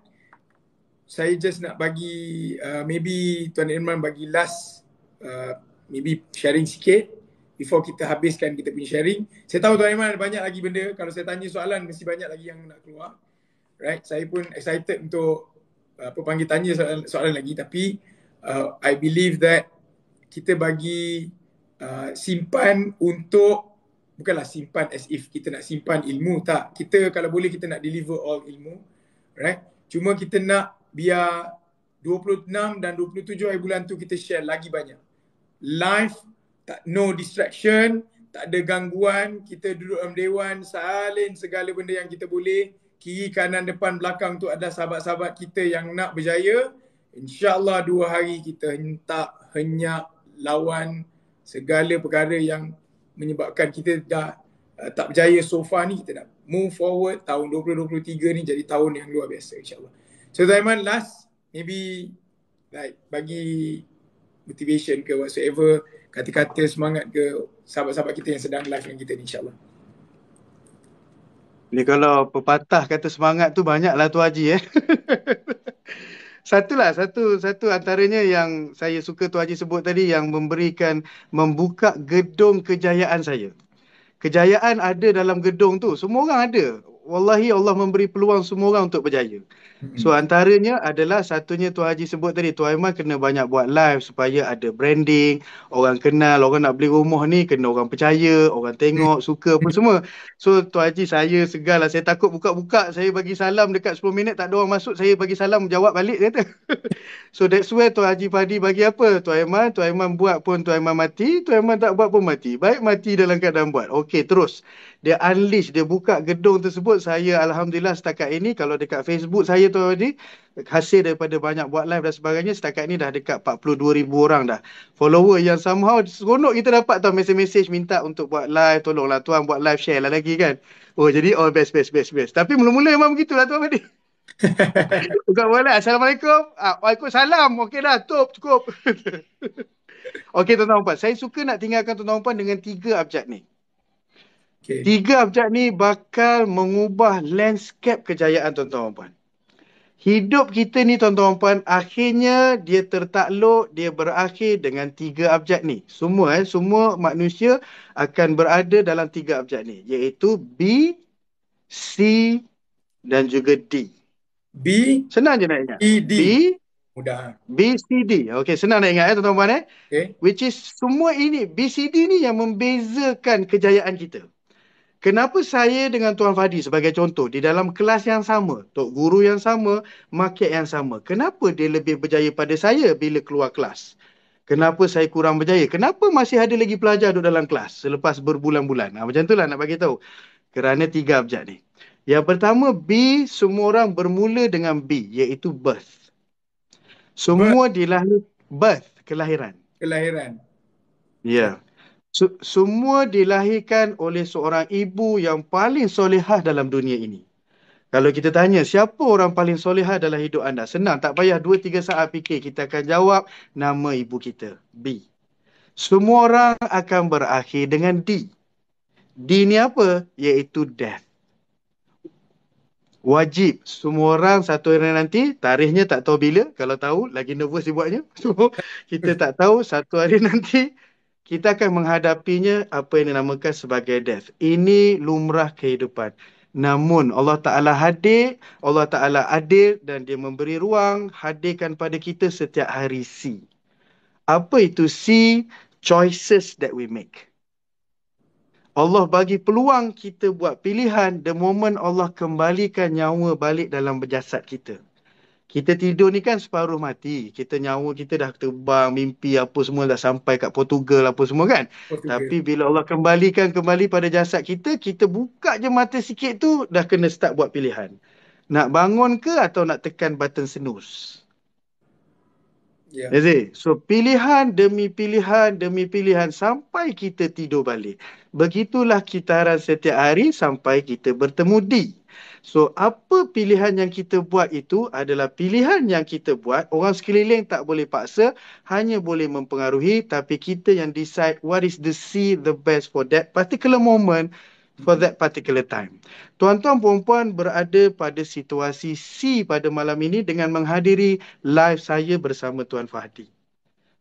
Saya just nak bagi, uh, maybe Tuan Irman bagi last uh, maybe sharing sikit before kita habiskan kita punya sharing. Saya tahu Tuan Iman ada banyak lagi benda. Kalau saya tanya soalan, mesti banyak lagi yang nak keluar. Right? Saya pun excited untuk uh, apa panggil tanya soalan, soalan lagi. Tapi uh, I believe that kita bagi uh, simpan untuk bukanlah simpan as if kita nak simpan ilmu tak. Kita kalau boleh kita nak deliver all ilmu. Right? Cuma kita nak biar 26 dan 27 hari bulan tu kita share lagi banyak live tak no distraction tak ada gangguan kita duduk dalam dewan salin segala benda yang kita boleh kiri kanan depan belakang tu ada sahabat-sahabat kita yang nak berjaya insyaallah dua hari kita tak henyak lawan segala perkara yang menyebabkan kita dah uh, tak berjaya so far ni kita nak move forward tahun 2023 ni jadi tahun yang luar biasa insyaallah so Zaiman last maybe like bagi motivation ke whatsoever kata-kata semangat ke sahabat-sahabat kita yang sedang live dengan kita ni insyaAllah ni kalau pepatah kata semangat tu banyaklah tu Haji eh lah, satu satu antaranya yang saya suka Tu Haji sebut tadi yang memberikan membuka gedung kejayaan saya. Kejayaan ada dalam gedung tu. Semua orang ada. Wallahi Allah memberi peluang semua orang untuk berjaya. So antaranya adalah satunya Tuan Haji sebut tadi Tuan Aiman kena banyak buat live supaya ada branding, orang kenal, orang nak beli rumah ni kena orang percaya, orang tengok, mm. suka apa semua. So Tuan Haji saya segar lah, saya takut buka-buka, saya bagi salam dekat 10 minit tak ada orang masuk, saya bagi salam jawab balik kata. so that's why Tuan Haji Fadi bagi apa? Tuan Aiman, Tuan Aiman buat pun Tuan Aiman mati, Tuan Aiman tak buat pun mati. Baik mati dalam keadaan buat. Okay terus. Dia unleash, dia buka gedung tersebut, saya Alhamdulillah setakat ini kalau dekat Facebook saya saya tu tadi hasil daripada banyak buat live dan sebagainya setakat ni dah dekat 42,000 orang dah follower yang somehow seronok kita dapat tau message message minta untuk buat live tolonglah tuan buat live share lah lagi kan oh jadi all best best best best tapi mula-mula memang begitulah tuan tadi Bukan boleh. Assalamualaikum. Ah, Waalaikumsalam. Okey dah. Top. Cukup. Okey tuan-tuan puan. Saya suka nak tinggalkan tuan-tuan puan dengan tiga abjad ni. Okay. Tiga abjad ni bakal mengubah landscape kejayaan tuan-tuan puan. Hidup kita ni tuan-tuan puan akhirnya dia tertakluk dia berakhir dengan tiga abjad ni. Semua eh semua manusia akan berada dalam tiga abjad ni iaitu B, C dan juga D. B senang je nak ingat. E, D. B mudah. B C D. Okey senang nak ingat eh tuan-tuan eh. Okay. Which is semua ini B C D ni yang membezakan kejayaan kita. Kenapa saya dengan Tuan Fadi sebagai contoh di dalam kelas yang sama, tok guru yang sama, market yang sama. Kenapa dia lebih berjaya pada saya bila keluar kelas? Kenapa saya kurang berjaya? Kenapa masih ada lagi pelajar duduk dalam kelas selepas berbulan-bulan? Ha, macam itulah nak bagi tahu. Kerana tiga abjad ni. Yang pertama B semua orang bermula dengan B iaitu birth. Semua dilahir birth, kelahiran. Kelahiran. Ya. Yeah. So, semua dilahirkan oleh seorang ibu yang paling solehah dalam dunia ini. Kalau kita tanya siapa orang paling solehah dalam hidup anda, senang tak payah 2 3 saat fikir kita akan jawab nama ibu kita, B. Semua orang akan berakhir dengan D. D ni apa? Iaitu death. Wajib semua orang satu hari nanti, tarikhnya tak tahu bila, kalau tahu lagi nervous dibuatnya. So, kita tak tahu satu hari nanti kita akan menghadapinya apa yang dinamakan sebagai death. Ini lumrah kehidupan. Namun Allah Ta'ala hadir, Allah Ta'ala adil dan dia memberi ruang hadirkan pada kita setiap hari si. Apa itu si Choices that we make. Allah bagi peluang kita buat pilihan the moment Allah kembalikan nyawa balik dalam jasad kita kita tidur ni kan separuh mati. Kita nyawa kita dah terbang, mimpi apa semua dah sampai kat Portugal apa semua kan. Portugal. Tapi bila Allah kembalikan kembali pada jasad kita, kita buka je mata sikit tu dah kena start buat pilihan. Nak bangun ke atau nak tekan button senus? Ya. Yeah. So pilihan demi pilihan demi pilihan sampai kita tidur balik. Begitulah kitaran setiap hari sampai kita bertemu di. So apa pilihan yang kita buat itu adalah pilihan yang kita buat. Orang sekeliling tak boleh paksa, hanya boleh mempengaruhi. Tapi kita yang decide what is the see the best for that particular moment for that particular time. Tuan-tuan perempuan berada pada situasi C pada malam ini dengan menghadiri live saya bersama Tuan Fahdi.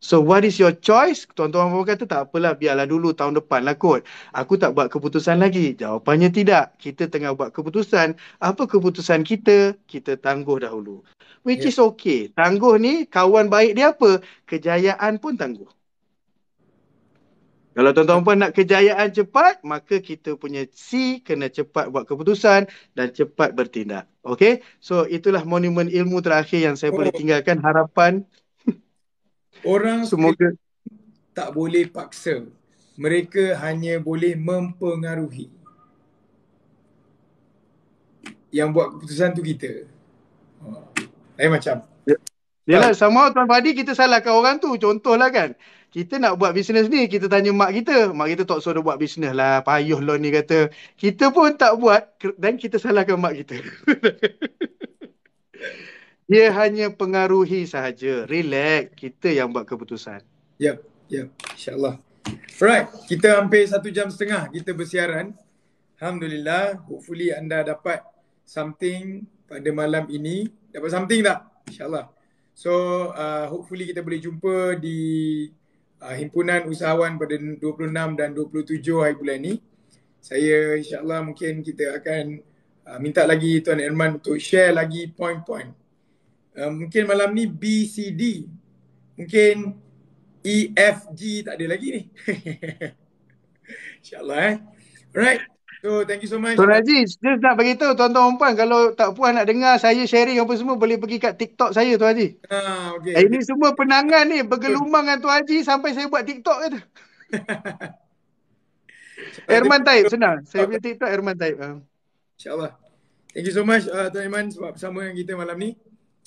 So what is your choice? Tuan-tuan pun kata tak apalah biarlah dulu tahun depan lah kot. Aku tak buat keputusan lagi. Jawapannya tidak. Kita tengah buat keputusan. Apa keputusan kita? Kita tangguh dahulu. Which yeah. is okay. Tangguh ni kawan baik dia apa? Kejayaan pun tangguh. Kalau tuan-tuan puan nak kejayaan cepat, maka kita punya C kena cepat buat keputusan dan cepat bertindak. Okay? So itulah monumen ilmu terakhir yang saya boleh oh. tinggalkan harapan Orang semoga tak boleh paksa. Mereka hanya boleh mempengaruhi. Yang buat keputusan tu kita. Lain oh. eh, macam. Ya. Yalah, ya. sama Tuan padi kita salahkan orang tu. Contohlah kan. Kita nak buat bisnes ni, kita tanya mak kita. Mak kita tak suruh buat bisnes lah. Payuh lah ni kata. Kita pun tak buat dan kita salahkan mak kita. dia hanya pengaruhi sahaja. Relax, kita yang buat keputusan. Ya, yep, ya. Yep. InsyaAllah. Alright, kita hampir satu jam setengah kita bersiaran. Alhamdulillah, hopefully anda dapat something pada malam ini. Dapat something tak? InsyaAllah. So, uh, hopefully kita boleh jumpa di uh, himpunan usahawan pada 26 dan 27 hari bulan ni. Saya insyaAllah mungkin kita akan uh, minta lagi Tuan Herman untuk share lagi point-point Eh, mungkin malam ni B, C, D. Mungkin E, F, G tak ada lagi ni. InsyaAllah eh. Alright. So thank you so much. Tuan Aziz, just nak bagi tahu tuan-tuan perempuan kalau tak puas nak dengar saya sharing apa semua boleh pergi kat TikTok saya Tuan Aziz. Ha, ah, okay. Eh, ini semua penangan ni bergelumang dengan Tuan Aziz sampai saya buat TikTok kata. Herman Taib, senang. Saya punya TikTok Herman Taib. Ah. InsyaAllah. Thank you so much uh, Tuan Herman sebab bersama dengan kita malam ni.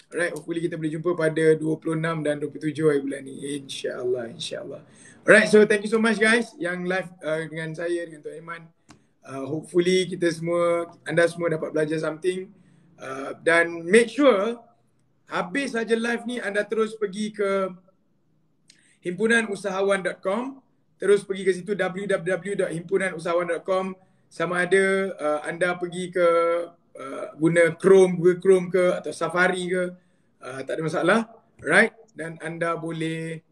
Alright, hopefully kita boleh jumpa pada 26 dan 27 hari bulan ni. InsyaAllah, insyaAllah. Alright, so thank you so much guys yang live uh, dengan saya, dengan Tuan Iman. Uh, hopefully kita semua, anda semua dapat belajar something. Uh, dan make sure, habis saja live ni anda terus pergi ke himpunanusahawan.com Terus pergi ke situ www.himpunanusahawan.com Sama ada uh, anda pergi ke Ah, guna Chrome, Google Chrome ke atau Safari ke uh, tak ada masalah, right? Dan anda boleh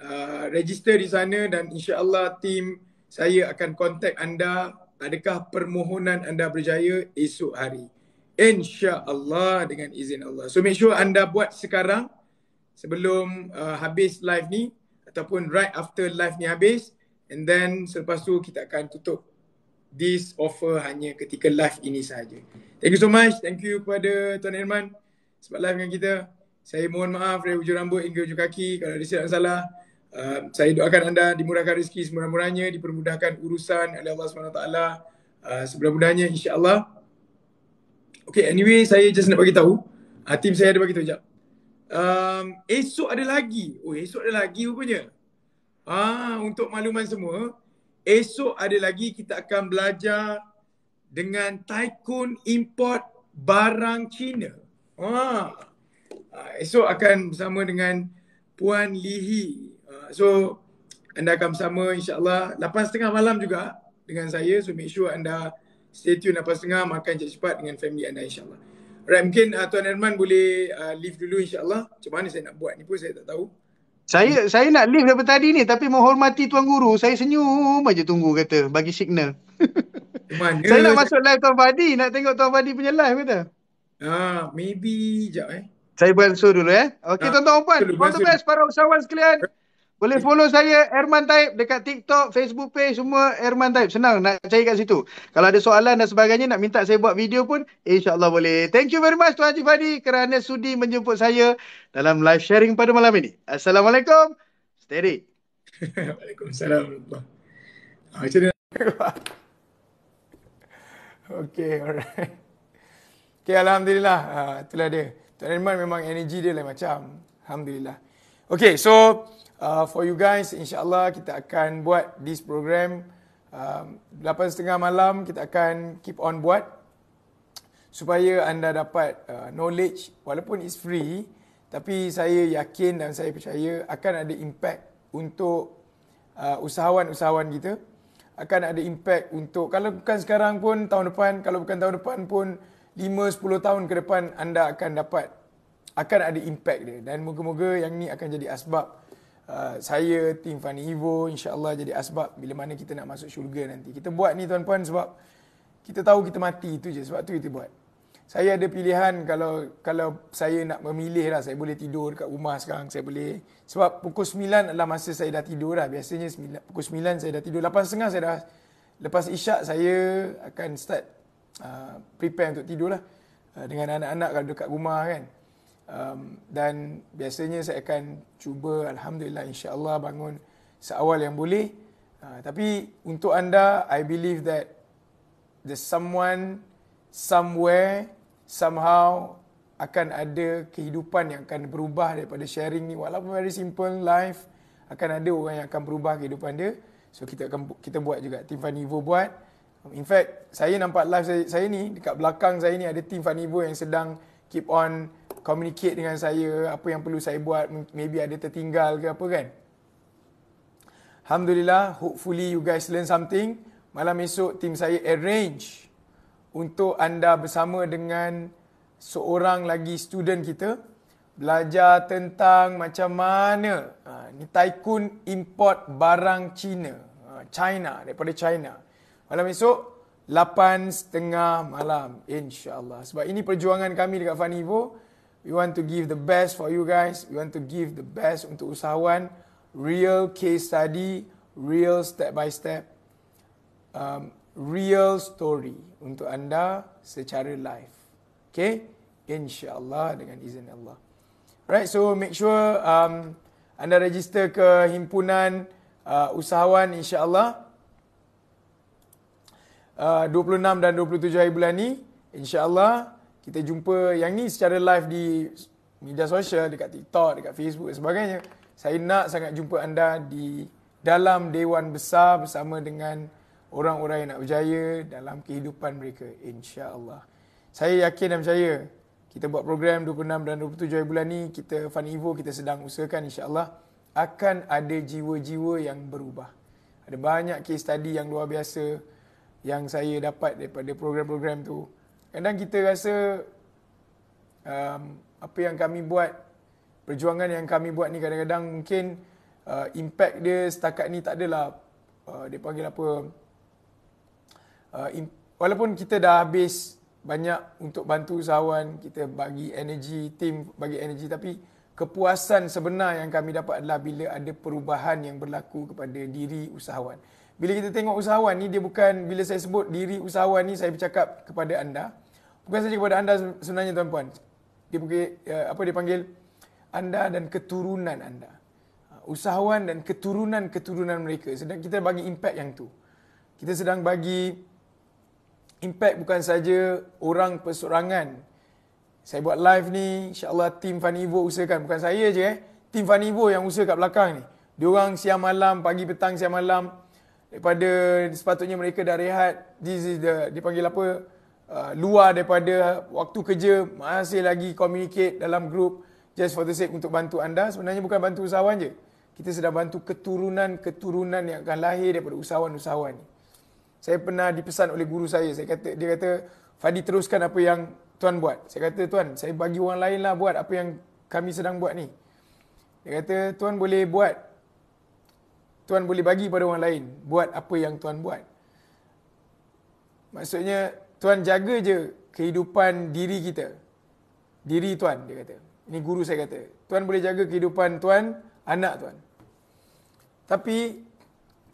uh, register di sana dan insya-Allah tim saya akan kontak anda adakah permohonan anda berjaya esok hari. Insya-Allah dengan izin Allah. So make sure anda buat sekarang sebelum uh, habis live ni ataupun right after live ni habis and then selepas tu kita akan tutup this offer hanya ketika live ini saja. Thank you so much. Thank you kepada Tuan Herman. sebab live dengan kita. Saya mohon maaf dari hujung rambut hingga hujung kaki kalau ada silap salah. Uh, saya doakan anda dimurahkan rezeki semurah-murahnya, dipermudahkan urusan oleh Allah SWT uh, sebelah-mudahnya insyaAllah. Okay, anyway saya just nak bagi tahu. Uh, team saya ada bagi tahu sekejap. Um, esok ada lagi. Oh, esok ada lagi rupanya. Ah, untuk makluman semua, esok ada lagi kita akan belajar dengan tycoon import barang China, Ah. Ha. Ha, esok akan bersama dengan Puan Lihi. Ha, so anda akan bersama insyaAllah 8.30 malam juga dengan saya. So make sure anda stay tune 8.30 makan cepat-cepat dengan family anda insyaAllah. Alright mungkin uh, Tuan Herman boleh uh, leave dulu insyaAllah. Macam mana saya nak buat ni pun saya tak tahu. Saya saya nak leave daripada tadi ni tapi menghormati Tuan Guru saya senyum aja tunggu kata bagi signal. Mana saya nak masuk live Tuan Fadi. Nak tengok Tuan Fadi punya live kata. Ah, maybe jap eh. Saya buat show dulu eh. Okey ah, tuan-tuan dan puan. All the best para usahawan sekalian. Boleh follow saya Erman Taib dekat TikTok, Facebook page semua Erman Taib. Senang nak cari kat situ. Kalau ada soalan dan sebagainya nak minta saya buat video pun insya-Allah boleh. Thank you very much Tuan Haji Fadi kerana sudi menjemput saya dalam live sharing pada malam ini. Assalamualaikum. Steady. Waalaikumsalam. Ah, macam mana? Okay, alright. Okay, Alhamdulillah. Uh, itulah dia. Tuan Rahman memang energi dia lain macam. Alhamdulillah. Okay, so uh, for you guys, insyaAllah kita akan buat this program. Uh, um, 8.30 malam kita akan keep on buat. Supaya anda dapat uh, knowledge walaupun it's free. Tapi saya yakin dan saya percaya akan ada impact untuk uh, usahawan-usahawan kita akan ada impact untuk kalau bukan sekarang pun tahun depan kalau bukan tahun depan pun 5 10 tahun ke depan anda akan dapat akan ada impact dia dan moga-moga yang ni akan jadi asbab uh, saya tim Fani Evo insyaallah jadi asbab bila mana kita nak masuk syurga nanti kita buat ni tuan-tuan sebab kita tahu kita mati itu je sebab tu kita buat saya ada pilihan kalau kalau saya nak memilih lah saya boleh tidur dekat rumah sekarang saya boleh sebab pukul 9 adalah masa saya dah tidur lah biasanya pukul 9 saya dah tidur 8.30 saya dah lepas isyak saya akan start uh, prepare untuk tidur lah uh, dengan anak-anak kalau dekat rumah kan um, dan biasanya saya akan cuba Alhamdulillah insyaAllah bangun seawal yang boleh uh, tapi untuk anda I believe that there's someone somewhere somehow akan ada kehidupan yang akan berubah daripada sharing ni walaupun very simple life akan ada orang yang akan berubah kehidupan dia so kita akan kita buat juga team Funivo buat in fact saya nampak live saya, saya ni dekat belakang saya ni ada team Funivo yang sedang keep on communicate dengan saya apa yang perlu saya buat maybe ada tertinggal ke apa kan Alhamdulillah hopefully you guys learn something malam esok tim saya arrange untuk anda bersama dengan seorang lagi student kita belajar tentang macam mana ha, ni tycoon import barang China, ha, China daripada China. Malam esok 8.30 malam insyaAllah. Sebab ini perjuangan kami dekat Fani We want to give the best for you guys. We want to give the best untuk usahawan. Real case study, real step by step. Um, real story untuk anda secara live. Okay? InsyaAllah dengan izin Allah. Right, so make sure um, anda register ke himpunan uh, usahawan insyaAllah. Uh, 26 dan 27 hari bulan ni. InsyaAllah kita jumpa yang ni secara live di media sosial, dekat TikTok, dekat Facebook dan sebagainya. Saya nak sangat jumpa anda di dalam Dewan Besar bersama dengan orang-orang yang nak berjaya dalam kehidupan mereka insya-Allah. Saya yakin dan percaya kita buat program 26 dan 27 hari bulan ni kita Fun Evo kita sedang usahakan insya-Allah akan ada jiwa-jiwa yang berubah. Ada banyak case study yang luar biasa yang saya dapat daripada program-program tu. Kadang kita rasa um, apa yang kami buat, perjuangan yang kami buat ni kadang-kadang mungkin uh, impact dia setakat ni tak adalah uh, dia panggil apa Uh, in, walaupun kita dah habis banyak untuk bantu usahawan, kita bagi energi, tim bagi energi tapi kepuasan sebenar yang kami dapat adalah bila ada perubahan yang berlaku kepada diri usahawan. Bila kita tengok usahawan ni dia bukan bila saya sebut diri usahawan ni saya bercakap kepada anda. Bukan saja kepada anda sebenarnya tuan-puan. Dia pergi uh, apa dia panggil anda dan keturunan anda. Uh, usahawan dan keturunan-keturunan mereka. Sedang kita bagi impact yang tu. Kita sedang bagi impact bukan saja orang persorangan. Saya buat live ni, insyaAllah tim Funivo usahakan. Bukan saya je eh. Tim Funivo yang usaha kat belakang ni. Diorang siang malam, pagi petang siang malam. Daripada sepatutnya mereka dah rehat. This is the, dipanggil apa, uh, luar daripada waktu kerja. Masih lagi communicate dalam group. Just for the sake untuk bantu anda. Sebenarnya bukan bantu usahawan je. Kita sedang bantu keturunan-keturunan yang akan lahir daripada usahawan-usahawan ni saya pernah dipesan oleh guru saya. Saya kata dia kata Fadi teruskan apa yang tuan buat. Saya kata tuan, saya bagi orang lainlah buat apa yang kami sedang buat ni. Dia kata tuan boleh buat tuan boleh bagi pada orang lain buat apa yang tuan buat. Maksudnya tuan jaga je kehidupan diri kita. Diri tuan dia kata. Ini guru saya kata. Tuan boleh jaga kehidupan tuan, anak tuan. Tapi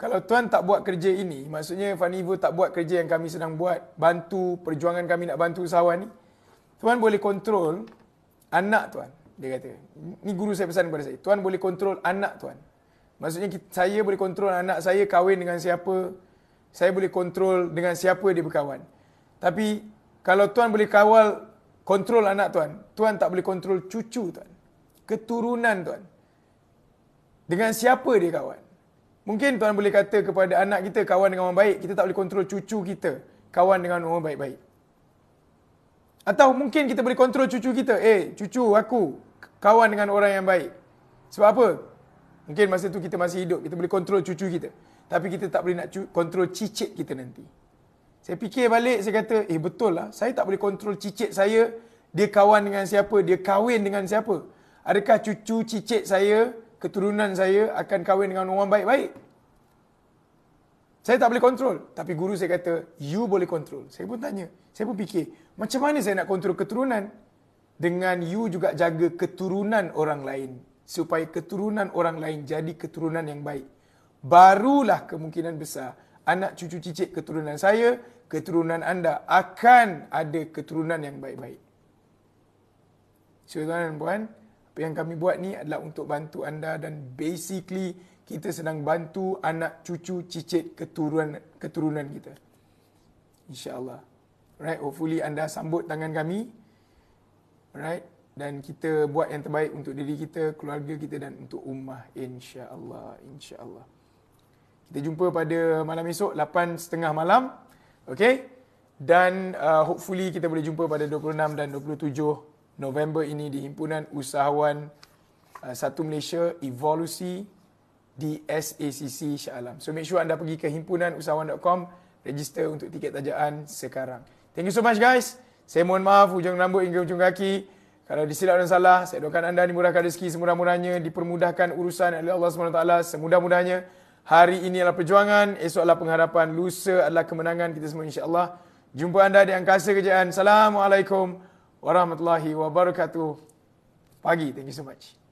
kalau tuan tak buat kerja ini, maksudnya Fani Ivo tak buat kerja yang kami sedang buat, bantu perjuangan kami nak bantu usahawan ni, tuan boleh kontrol anak tuan. Dia kata, ni guru saya pesan kepada saya, tuan boleh kontrol anak tuan. Maksudnya saya boleh kontrol anak saya kahwin dengan siapa, saya boleh kontrol dengan siapa dia berkawan. Tapi kalau tuan boleh kawal kontrol anak tuan, tuan tak boleh kontrol cucu tuan. Keturunan tuan. Dengan siapa dia kawan? Mungkin tuan boleh kata kepada anak kita kawan dengan orang baik, kita tak boleh kontrol cucu kita kawan dengan orang baik-baik. Atau mungkin kita boleh kontrol cucu kita, eh cucu aku kawan dengan orang yang baik. Sebab apa? Mungkin masa tu kita masih hidup, kita boleh kontrol cucu kita. Tapi kita tak boleh nak kontrol cicit kita nanti. Saya fikir balik, saya kata, eh betul lah, saya tak boleh kontrol cicit saya, dia kawan dengan siapa, dia kahwin dengan siapa. Adakah cucu cicit saya keturunan saya akan kahwin dengan orang baik-baik. Saya tak boleh kontrol. Tapi guru saya kata, you boleh kontrol. Saya pun tanya. Saya pun fikir, macam mana saya nak kontrol keturunan? Dengan you juga jaga keturunan orang lain. Supaya keturunan orang lain jadi keturunan yang baik. Barulah kemungkinan besar anak cucu cicit keturunan saya, keturunan anda akan ada keturunan yang baik-baik. So, tuan dan puan, yang kami buat ni adalah untuk bantu anda dan basically kita sedang bantu anak cucu cicit keturunan keturunan kita. Insya-Allah. Right, hopefully anda sambut tangan kami. Right? Dan kita buat yang terbaik untuk diri kita, keluarga kita dan untuk ummah insya-Allah, insya-Allah. Kita jumpa pada malam esok 8:30 malam. Okay? Dan uh, hopefully kita boleh jumpa pada 26 dan 27 November ini di Himpunan Usahawan uh, Satu Malaysia Evolusi di SACC Shah Alam. So make sure anda pergi ke himpunanusahawan.com register untuk tiket tajaan sekarang. Thank you so much guys. Saya mohon maaf hujung rambut hingga hujung kaki. Kalau disilap dan salah, saya doakan anda dimurahkan rezeki semurah-murahnya, dipermudahkan urusan oleh Allah SWT semudah-mudahnya. Hari ini adalah perjuangan, esok adalah pengharapan, lusa adalah kemenangan kita semua insya-Allah. Jumpa anda di angkasa kerjaan. Assalamualaikum warahmatullahi wabarakatuh. Pagi, thank you so much.